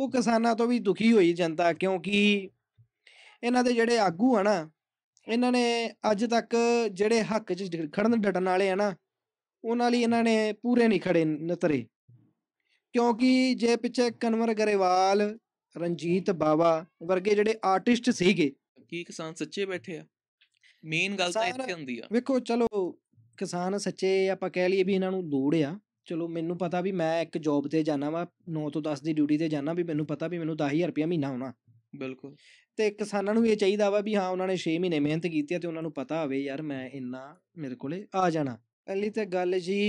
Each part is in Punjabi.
ਉਹ ਕਿਸਾਨਾਂ ਤੋਂ ਵੀ ਦੁਖੀ ਹੋਈ ਜਨਤਾ ਕਿਉਂਕਿ ਇਹਨਾਂ ਦੇ ਜਿਹੜੇ ਆਗੂ ਆ ਨਾ ਇਹਨਾਂ ਨੇ ਅੱਜ ਤੱਕ ਜਿਹੜੇ ਹੱਕ 'ਚ ਖੜਨ ਡਟਣ ਵਾਲੇ ਆ ਨਾ ਉਹਨਾਂ ਲਈ ਇਹਨਾਂ ਨੇ ਪੂਰੇ ਨਹੀਂ ਖੜੇ ਨਤਰੇ ਕਿਉਂਕਿ ਜੇ ਪਿੱਛੇ ਕਨਵਰ ਗਰੇਵਾਲ ਰਣਜੀਤ ਬਾਵਾ ਵਰਗੇ ਜਿਹੜੇ ਆਰਟਿਸਟ ਸੀਗੇ ਕੀ ਕਿਸਾਨ ਸੱਚੇ ਬੈਠੇ ਆ ਮੇਨ ਗੱਲ ਤਾਂ ਇੱਥੇ ਹੁੰਦੀ ਆ ਵੇਖੋ ਚਲੋ ਕਿਸਾਨ ਸੱਚੇ ਆਪਾਂ ਕਹਿ ਲਈਏ ਵੀ ਇਹਨਾਂ ਨੂੰ ਲੋੜ ਆ ਚਲੋ ਮੈਨੂੰ ਪਤਾ ਵੀ ਮੈਂ ਇੱਕ ਜੌਬ 'ਤੇ ਜਾਣਾ ਵਾ 9 ਤੋਂ 10 ਦੀ ਡਿਊਟੀ 'ਤੇ ਜਾਣਾ ਵੀ ਮੈਨੂੰ ਪਤਾ ਵੀ ਮੈਨੂੰ 10000 ਰੁਪਏ ਮਹੀਨਾ ਆਉਣਾ ਬਿਲਕੁਲ ਤੇ ਕਿਸਾਨਾਂ ਨੂੰ ਇਹ ਚਾਹੀਦਾ ਵਾ ਵੀ ਹਾਂ ਉਹਨਾਂ ਨੇ 6 ਮਹੀਨੇ ਮਿਹਨਤ ਕੀਤੀ ਆ ਤੇ ਉਹਨਾਂ ਨੂੰ ਪਤਾ ਹੋਵੇ ਯਾਰ ਮੈਂ ਇੰਨਾ ਮੇਰੇ ਕੋਲੇ ਆ ਜਾਣਾ ਪਹਿਲੀ ਤੇ ਗੱਲ ਜੀ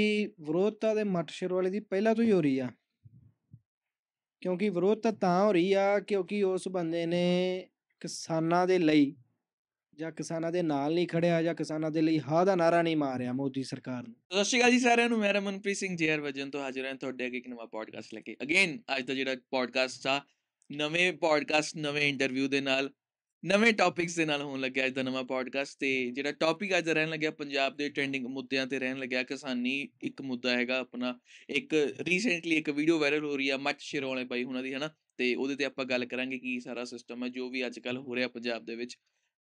ਵਿਰੋਧਤਾ ਦੇ ਮੱਟ ਵਾਲੇ ਦੀ ਪਹਿਲਾਂ ਤੋਂ ਹੀ ਹੋ ਰਹੀ ਆ ਕਿਉਂਕਿ ਵਿਰੋਧਤਾ ਤਾਂ ਹੋ ਰਹੀ ਆ ਕਿਉਂਕਿ ਉਸ ਬੰਦੇ ਨੇ ਕਿਸਾਨਾਂ ਦੇ ਲਈ ਜਾਂ ਕਿਸਾਨਾਂ ਦੇ ਨਾਲ ਨਹੀਂ ਖੜਿਆ ਜਾਂ ਕਿਸਾਨਾਂ ਦੇ ਲਈ ਹਾ ਦਾ ਨਾਰਾ ਨਹੀਂ ਮਾਰਿਆ ਮੋਦੀ ਸਰਕਾਰ ਨੇ ਸਤਿ ਸ਼੍ਰੀ ਅਕਾਲ ਜੀ ਸਾਰਿਆਂ ਨੂੰ ਮੈਂ ਰਮਨਪ੍ਰੀਤ ਸਿੰਘ ਜੀ ਹਰ ਵਜਨ ਤੋਂ ਹਾਜ਼ਰ ਹਾਂ ਤੁਹਾਡੇ ਅੱਗੇ ਇੱਕ ਨਵਾਂ ਪੋਡਕਾਸਟ ਲੈ ਕੇ ਅਗੇਨ ਅੱਜ ਦਾ ਜਿਹੜਾ ਪੋਡਕਾਸਟ ਆ ਨਵੇਂ ਪੋਡਕਾਸਟ ਨਵੇਂ ਇੰਟਰਵਿਊ ਦੇ ਨਾਲ ਨਵੇਂ ਟੌਪਿਕਸ ਦੇ ਨਾਲ ਹੋਣ ਲੱਗਿਆ ਅੱਜ ਦਾ ਨਵਾਂ ਪੋਡਕਾਸਟ ਤੇ ਜਿਹੜਾ ਟੌਪਿਕ ਅੱਜ ਰਹਿਣ ਲੱਗਿਆ ਪੰਜਾਬ ਦੇ ਟ੍ਰੈਂਡਿੰਗ ਮੁੱਦਿਆਂ ਤੇ ਰਹਿਣ ਲੱਗਿਆ ਕਿਸਾਨੀ ਇੱਕ ਮੁੱਦਾ ਹੈਗਾ ਆਪਣਾ ਇੱਕ ਰੀਸੈਂਟਲੀ ਇੱਕ ਵੀਡੀਓ ਵਾਇਰਲ ਹੋ ਰਹੀ ਆ ਮੱਚ ਸ਼ੇਰ ਵਾਲੇ ਬਾਈ ਉਹਨਾਂ ਦੀ ਹਨਾ ਤੇ ਉਹਦੇ ਤੇ ਆਪਾਂ ਗੱਲ ਕਰਾਂਗੇ ਕੀ ਸਾਰਾ ਸਿਸਟਮ ਹੈ ਜੋ ਵੀ ਅੱਜ ਕੱਲ ਹੋ ਰਿਹਾ ਪੰਜਾਬ ਦੇ ਵਿੱਚ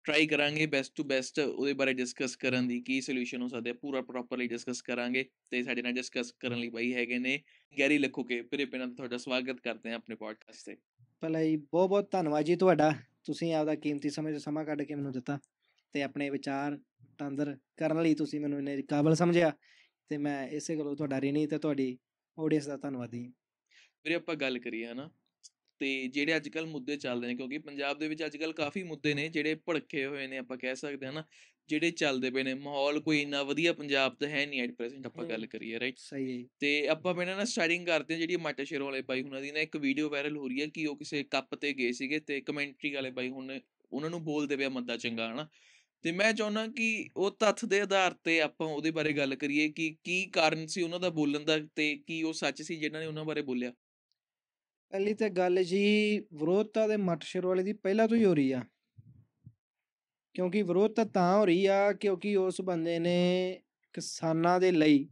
ਟਰਾਈ ਕਰਾਂਗੇ ਬੈਸਟ ਟੂ ਬੈਸਟ ਉਹਦੇ ਬਾਰੇ ਡਿਸਕਸ ਕਰਨ ਦੀ ਕੀ ਸੋਲੂਸ਼ਨ ਹੋ ਸਕਦਾ ਪੂਰਾ ਪ੍ਰੋਪਰਲੀ ਡਿਸਕਸ ਕਰਾਂਗੇ ਤੇ ਸਾਡੇ ਨਾਲ ਡਿਸਕਸ ਕਰਨ ਲਈ ਬਾਈ ਹੈਗੇ ਨੇ ਗੈਰੀ ਲਖੂ ਕੇ ਪਰੇ ਪਿੰਨਾਂ ਤੁਹਾਡਾ ਸਵਾਗਤ ਕਰਦੇ ਹਾਂ ਆਪਣੇ ਪੋਡਕਾਸਟ ਤੇ ਪਹਿਲਾਂ ਹੀ ਬਹੁਤ ਬਹੁਤ ਧੰਨਵਾਦ ਜੀ ਤੁਹਾਡਾ ਤੁਸੀਂ ਆਪਦਾ ਕੀਮਤੀ ਸਮੇਂ ਤੋਂ ਸਮਾਂ ਕੱਢ ਕੇ ਮੈਨੂੰ ਦਿੱਤਾ ਤੇ ਆਪਣੇ ਵਿਚਾਰ ਤੰਦਰ ਕਰਨ ਲਈ ਤੁਸੀਂ ਮੈਨੂੰ ਇਹਨੇ ਕਾਬਲ ਸਮਝਿਆ ਤੇ ਮੈਂ ਇਸੇ ਗੱਲੋਂ ਤੁਹਾਡਾ ਰਿਣੀ ਤੇ ਤੁਹਾਡੀ ਆਡੀਅנס ਦਾ ਧੰਨਵਾਦੀ ਵੀਰੇ ਆਪਾਂ ਗੱਲ ਕਰੀਏ ਹਨਾ ਤੇ ਜਿਹੜੇ ਅੱਜ ਕੱਲ ਮੁੱਦੇ ਚੱਲਦੇ ਨੇ ਕਿਉਂਕਿ ਪੰਜਾਬ ਦੇ ਵਿੱਚ ਅੱਜ ਕੱਲ ਕਾਫੀ ਮੁੱਦੇ ਨੇ ਜਿਹੜੇ ਭੜਕੇ ਹੋਏ ਨੇ ਆਪਾਂ ਕਹਿ ਸਕਦੇ ਹਾਂ ਨਾ ਜਿਹੜੇ ਚੱਲਦੇ ਪਏ ਨੇ ਮਾਹੌਲ ਕੋਈ ਇੰਨਾ ਵਧੀਆ ਪੰਜਾਬ ਤਾਂ ਹੈ ਨਹੀਂ ਐਟ ਪ੍ਰੈਜ਼ੈਂਟ ਆਪਾਂ ਗੱਲ ਕਰੀਏ ਰਾਈਟ ਸਹੀ ਹੈ ਤੇ ਆਪਾਂ ਬੈਣਾ ਨਾ ਸਟਾਰਟਿੰਗ ਕਰਦੇ ਹਾਂ ਜਿਹੜੀ ਮਾਟਾ ਸ਼ੇਰ ਵਾਲੇ ਬਾਈ ਹੁਣਾਂ ਦੀ ਨਾ ਇੱਕ ਵੀਡੀਓ ਵਾਇਰਲ ਹੋ ਰਹੀ ਹੈ ਕਿ ਉਹ ਕਿਸੇ ਕੱਪ ਤੇ ਗਏ ਸੀਗੇ ਤੇ ਕਮੈਂਟਰੀ ਵਾਲੇ ਬਾਈ ਹੁਣ ਉਹਨਾਂ ਨੂੰ ਬੋਲਦੇ ਪਿਆ ਮੱਦਾ ਚੰਗਾ ਹਨਾ ਤੇ ਮੈਂ ਚਾਹੁੰਦਾ ਕਿ ਉਹ ਤੱਥ ਦੇ ਆਧਾਰ ਤੇ ਆਪਾਂ ਉਹਦੇ ਬਾਰੇ ਗੱਲ ਕਰੀਏ ਕਿ ਕੀ ਕਾਰਨ ਸੀ ਉਹਨਾਂ ਦਾ ਬੋਲਣ ਦਾ ਤੇ ਕੀ ਉਹ ਸੱਚ ਸੀ ਜਿਨ੍ਹਾਂ ਨੇ ਉਹਨਾਂ ਬਾਰੇ ਬੋਲਿਆ ਪਹਿਲੀ ਤੇ ਗੱਲ ਜੀ ਵਿਰੋਧਤਾ ਦੇ ਮਟਸ਼ਰ ਵਾਲੇ ਦੀ ਪਹਿਲਾਂ ਤੋਂ ਹੀ ਹੋ ਰਹੀ ਆ ਕਿਉਂਕਿ ਵਿਰੋਧਤਾ ਤਾਂ ਹੋ ਰਹੀ ਆ ਕਿਉਂਕਿ ਉਸ ਬੰਦੇ ਨੇ ਕਿਸਾਨਾਂ ਦੇ ਲਈ